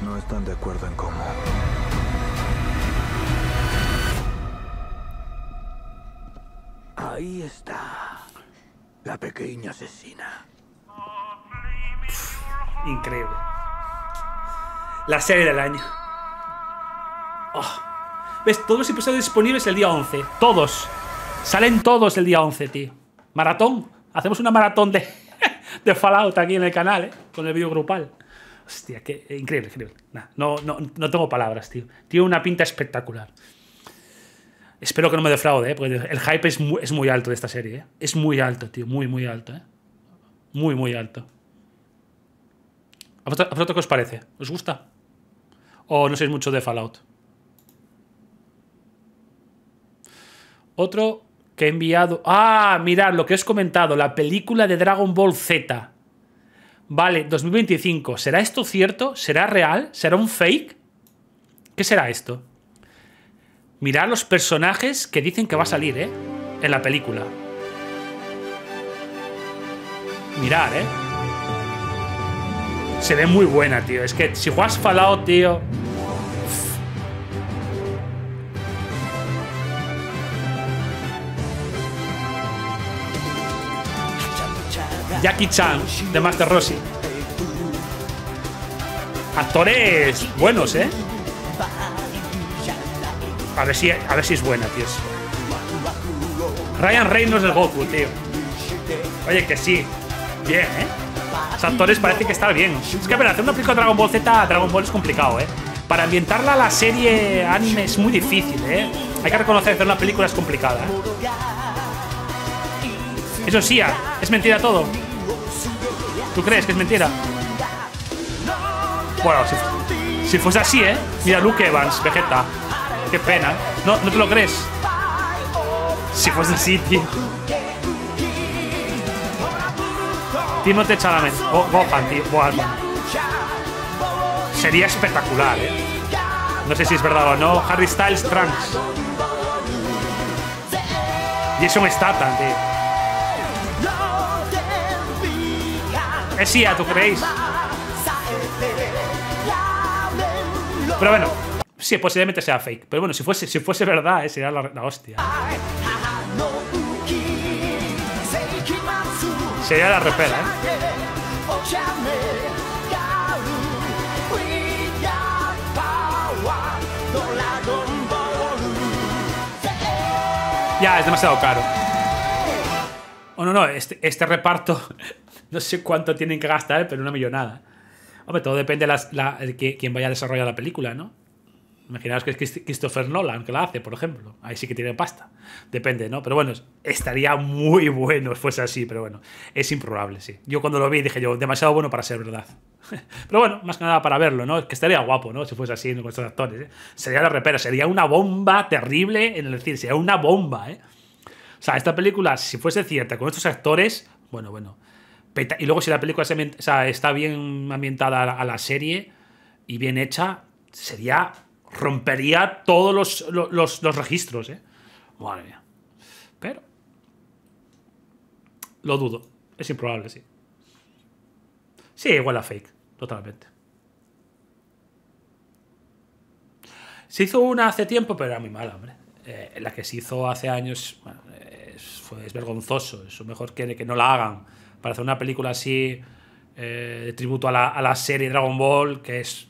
No están de acuerdo en cómo. Ahí está. La pequeña asesina. increíble. La serie del año. Oh. ¿Ves? Todos los episodios disponibles el día 11. Todos. Salen todos el día 11, tío. Maratón. Hacemos una maratón de de Fallout aquí en el canal, ¿eh? con el vídeo grupal. Hostia, qué eh, increíble, increíble. no, tengo palabras, tío. Tiene una pinta espectacular. Espero que no me defraude, ¿eh? porque el hype es muy, alto de esta serie. ¿eh? Es muy alto, tío. Muy, muy alto. ¿eh? Muy, muy alto. ¿A ¿A vosotros, qué os parece? ¿Os gusta? ¿O no sois mucho de Fallout? Otro que he enviado. Ah, mirad lo que os he comentado, la película de Dragon Ball Z. Vale, 2025. ¿Será esto cierto? ¿Será real? ¿Será un fake? ¿Qué será esto? Mirad los personajes que dicen que va a salir, ¿eh? En la película. Mirad, ¿eh? Se ve muy buena, tío. Es que si juegas falado tío... Jackie Chan de Master Rossi. Actores buenos, ¿eh? A ver si, a ver si es buena, tío. Ryan Reynolds del Goku, tío. Oye, que sí. Bien, ¿eh? Los actores parece que están bien. Es que, a ver, hacer una película de Dragon Ball Z, Dragon Ball es complicado, ¿eh? Para ambientarla a la serie anime es muy difícil, ¿eh? Hay que reconocer que hacer una película es complicada. ¿eh? Eso sí, ah, es mentira todo. ¿Tú crees que es mentira? Bueno, si, fuese así, ¿eh? Mira, Luke Evans, Vegeta. Qué pena. No, no te lo crees. Si fuese así, tío. Timothée Chalamet. Go oh, Gohan, tío. Oh, Sería espectacular, ¿eh? No sé si es verdad o no. Harry Styles, Trunks. Jason Statham, tío. Es ¿tú creéis? Pero bueno, sí, posiblemente sea fake. Pero bueno, si fuese, si fuese verdad, eh, sería la, hostia. Sería la repera, ¿eh? Ya, es demasiado caro. Oh, no, no, este, este reparto no sé cuánto tienen que gastar, pero una millonada. Hombre, todo depende de la, quién vaya a desarrollar la película, ¿no? Imaginaos que es Christopher Nolan que la hace, por ejemplo. Ahí sí que tiene pasta. Depende, ¿no? Pero bueno, estaría muy bueno si fuese así, pero bueno, es improbable, sí. Yo cuando lo vi dije yo, demasiado bueno para ser verdad. [LAUGHS] Pero bueno, más que nada para verlo, ¿no? Es Que estaría guapo, ¿no? Si fuese así con estos actores. ¿eh? Sería la repera, sería una bomba terrible, en el cine. sería una bomba, ¿eh? O sea, esta película, si fuese cierta con estos actores, bueno, bueno, y luego si la película está bien ambientada a la, serie y bien hecha, sería... Rompería todos los, registros, ¿eh? Madre Pero... Lo dudo. Es improbable, sí. Sí, igual a fake. Totalmente. Se hizo una hace tiempo, pero era muy mala, hombre. Eh, la que se hizo hace años es, es vergonzoso. Eso mejor que, que no la hagan para hacer una película así eh, de tributo a la, serie Dragon Ball, que es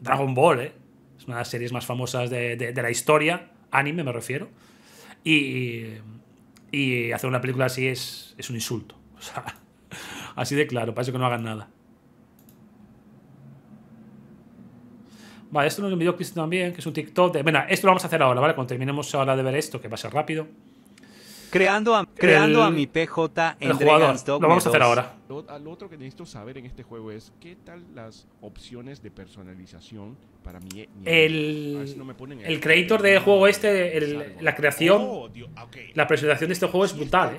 Dragon Ball, ¿eh? es una de las series más famosas de, la historia, anime me refiero, y, hacer una película así es, un insulto. [LAUGHS] así de claro, parece que no hagan nada. Vale, esto nos lo envió también, que es un TikTok Venga, esto lo vamos a hacer ahora, ¿vale? Cuando terminemos ahora de ver esto, que va a ser rápido. Creando a creando a mi PJ en el juego Lo vamos a hacer ahora. Lo, otro que necesito saber en este juego es qué tal las opciones de personalización para mi, el, el, creator del juego este, la creación, oh, la presentación de este juego es brutal.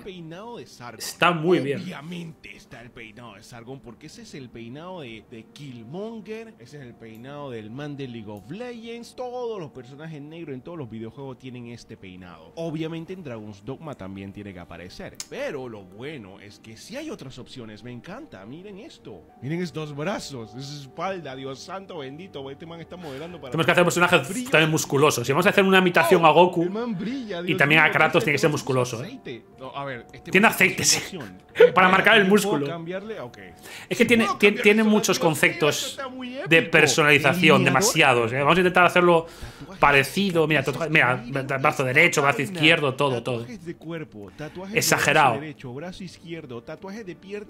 Está, eh. está muy bien. Obviamente está el peinado de Sargon porque ese es el peinado de, de, Killmonger, ese es el peinado del man de League of Legends. Todos los personajes negros en todos los videojuegos tienen este peinado. Obviamente en Dragon's Dogma también tiene que parecer. Pero lo bueno es que si hay otras opciones, me encanta. Miren esto. Miren estos brazos, esa espalda, Dios santo bendito. Este está modelando Tenemos que hacer personajes también musculoso. Si vamos a hacer una imitación oh, a Goku. y también a Kratos este tiene que ser musculoso. ¿eh? a ver, este tiene aceite, [LAUGHS] para marcar el músculo. Es que tiene, tiene, muchos conceptos de personalización, demasiados. ¿eh? Vamos a intentar hacerlo parecido. Mira, brazo derecho, brazo izquierdo, todo, todo exagerado.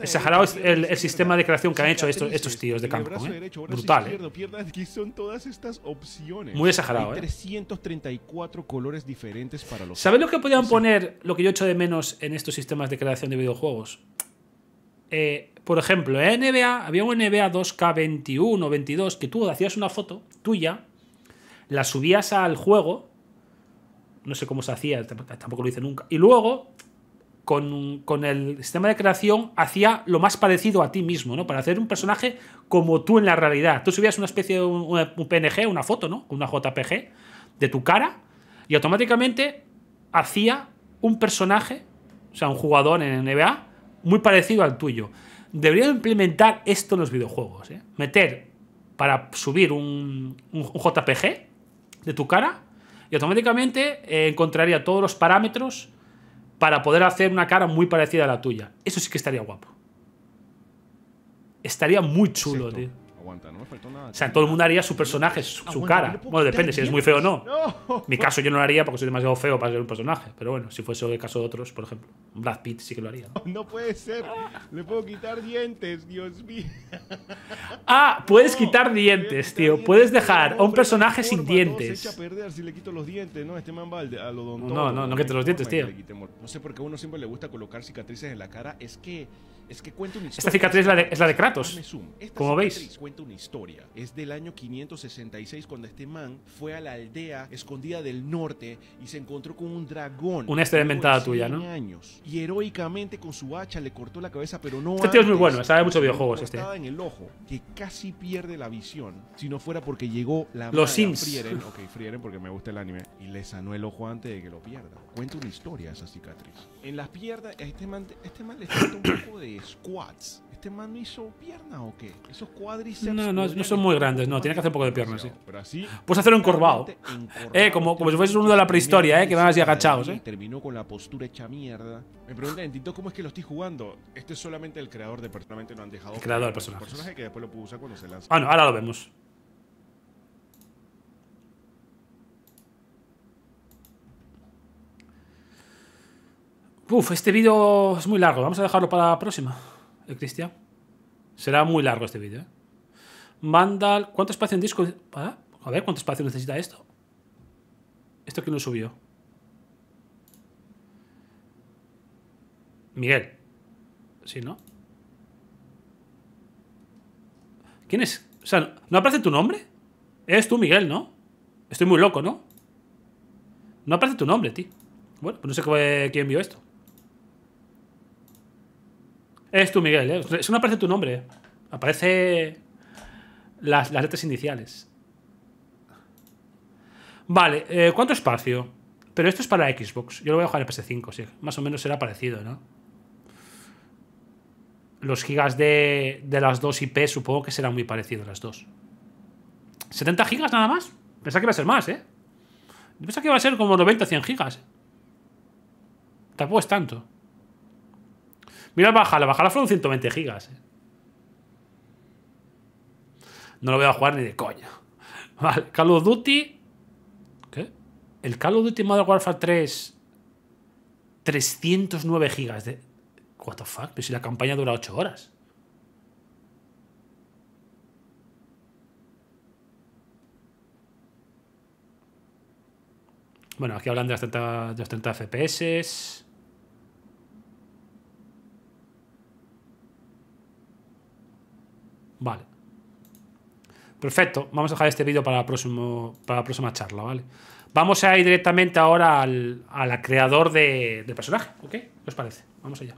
exagerado es el, sistema de creación que han hecho estos, estos tíos de campo. ¿eh? Brutal. ¿eh? son todas estas opciones. Muy exagerado. ¿eh? colores diferentes para los. ¿Sabes lo que podían poner, lo que yo echo de menos en estos sistemas de creación de videojuegos? por ejemplo, en NBA había un NBA 2K21 22 que tú hacías una foto tuya, la subías al juego, no sé cómo se hacía, tampoco lo hice nunca, y luego con, el sistema de creación hacía lo más parecido a ti mismo, ¿no? Para hacer un personaje como tú en la realidad. Tú subías una especie de un, PNG, una foto, ¿no? Una JPG de tu cara y automáticamente hacía un personaje, o sea, un jugador en NBA muy parecido al tuyo. Debería implementar esto en los videojuegos, ¿eh? Meter para subir un, JPG de tu cara y automáticamente eh, encontraría todos los parámetros para poder hacer una cara muy parecida a la tuya. Eso sí que estaría guapo. Estaría muy chulo, tío aguanta, no me faltó nada. O sea, todo el mundo haría su personaje, su, ah, cara. Bueno, depende si es muy feo o no. En mi caso yo no lo haría porque soy demasiado feo para ser un personaje. Pero bueno, si fuese el caso de otros, por ejemplo, Brad Pitt sí que lo haría. No, [LAUGHS] puede ser. Le puedo quitar dientes, Dios mío. [LAUGHS] Ah, puedes quitar dientes, tío. puedes dejar a un personaje sin dientes. si le quito los dientes, Este man va No, no, no, no quites los dientes, tío. No sé por qué a uno siempre le gusta colocar cicatrices en la cara. Es que es que cuenta una Esta cicatriz es la de, es la de Kratos. Como veis. cuenta una historia. Es del año 566 cuando este man fue a la aldea escondida del norte y se encontró con un dragón. Una historia inventada tuya, ¿no? Años, y heroicamente con su hacha le cortó la cabeza, pero no. Este tío es muy bueno, sabe muchos videojuegos este. en el ojo que casi pierde la visión si no fuera porque llegó la Los Sims. Frieren, [LAUGHS] ok, Frieren porque me gusta el anime y le sanó el ojo antes de que lo pierda. Cuenta una historia esa cicatriz. En las piernas este este man le falta un poco de squats. ¿Este man no hizo pierna o qué? Esos cuádriceps. No, no, no son muy grandes, no. Tiene que hacer un poco de piernas. sí. Pero así, Puedes hacer un encorvado. Eh, como, como si fueses uno de la prehistoria, eh, que van así agachados, eh. Terminó con la postura hecha mierda. Me preguntan en cómo es que lo estoy jugando. Este es solamente el creador de personaje, no han dejado. creador de personaje. personaje que después lo puedo cuando se lanza. Ah, bueno, ahora lo vemos. Uf, este vídeo es muy largo. Vamos a dejarlo para la próxima, El eh, Cristian. Será muy largo este vídeo. ¿eh? ¿Cuánto espacio en disco? ¿Ah? A ver, ¿cuánto espacio necesita esto? ¿Esto que no subió? Miguel. Sí, ¿no? ¿Quién es? O sea, ¿no aparece tu nombre? Eres tú, Miguel, ¿no? Estoy muy loco, ¿no? No aparece tu nombre, tío. Bueno, pues no sé quién vio esto. Es tú, Miguel, ¿eh? Eso no aparece tu nombre. Aparece las, letras iniciales. Vale, eh, ¿cuánto espacio? Pero esto es para Xbox. Yo lo voy a jugar en PS5, sí. Más o menos será parecido, ¿no? Los gigas de, las dos IP supongo que serán muy parecidos las dos. ¿70 gigas nada más? Pensaba que iba a ser más, ¿eh? pensaba que iba a ser como 90 100 gigas. Tampoco es tanto. Mira el la Bajala fueron 120 gigas. Eh. No lo voy a jugar ni de coña. [LAUGHS] Vale, Call of Duty. ¿Qué? El Call of Duty Modern Warfare 3. 309 gigas de. ¿What the fuck? Pero si la campaña dura 8 horas. Bueno, aquí hablan de de los 30 FPS. Vale. Perfecto. Vamos a dejar este vídeo para, próximo, para la próxima charla, ¿vale? Vamos a ir directamente ahora al, creador de, del personaje, ¿ok? ¿Qué os parece? Vamos allá.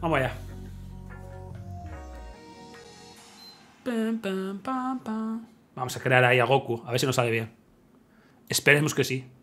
Vamos allá. Vamos a crear ahí a Goku, a ver si nos sale bien. Esperemos que sí.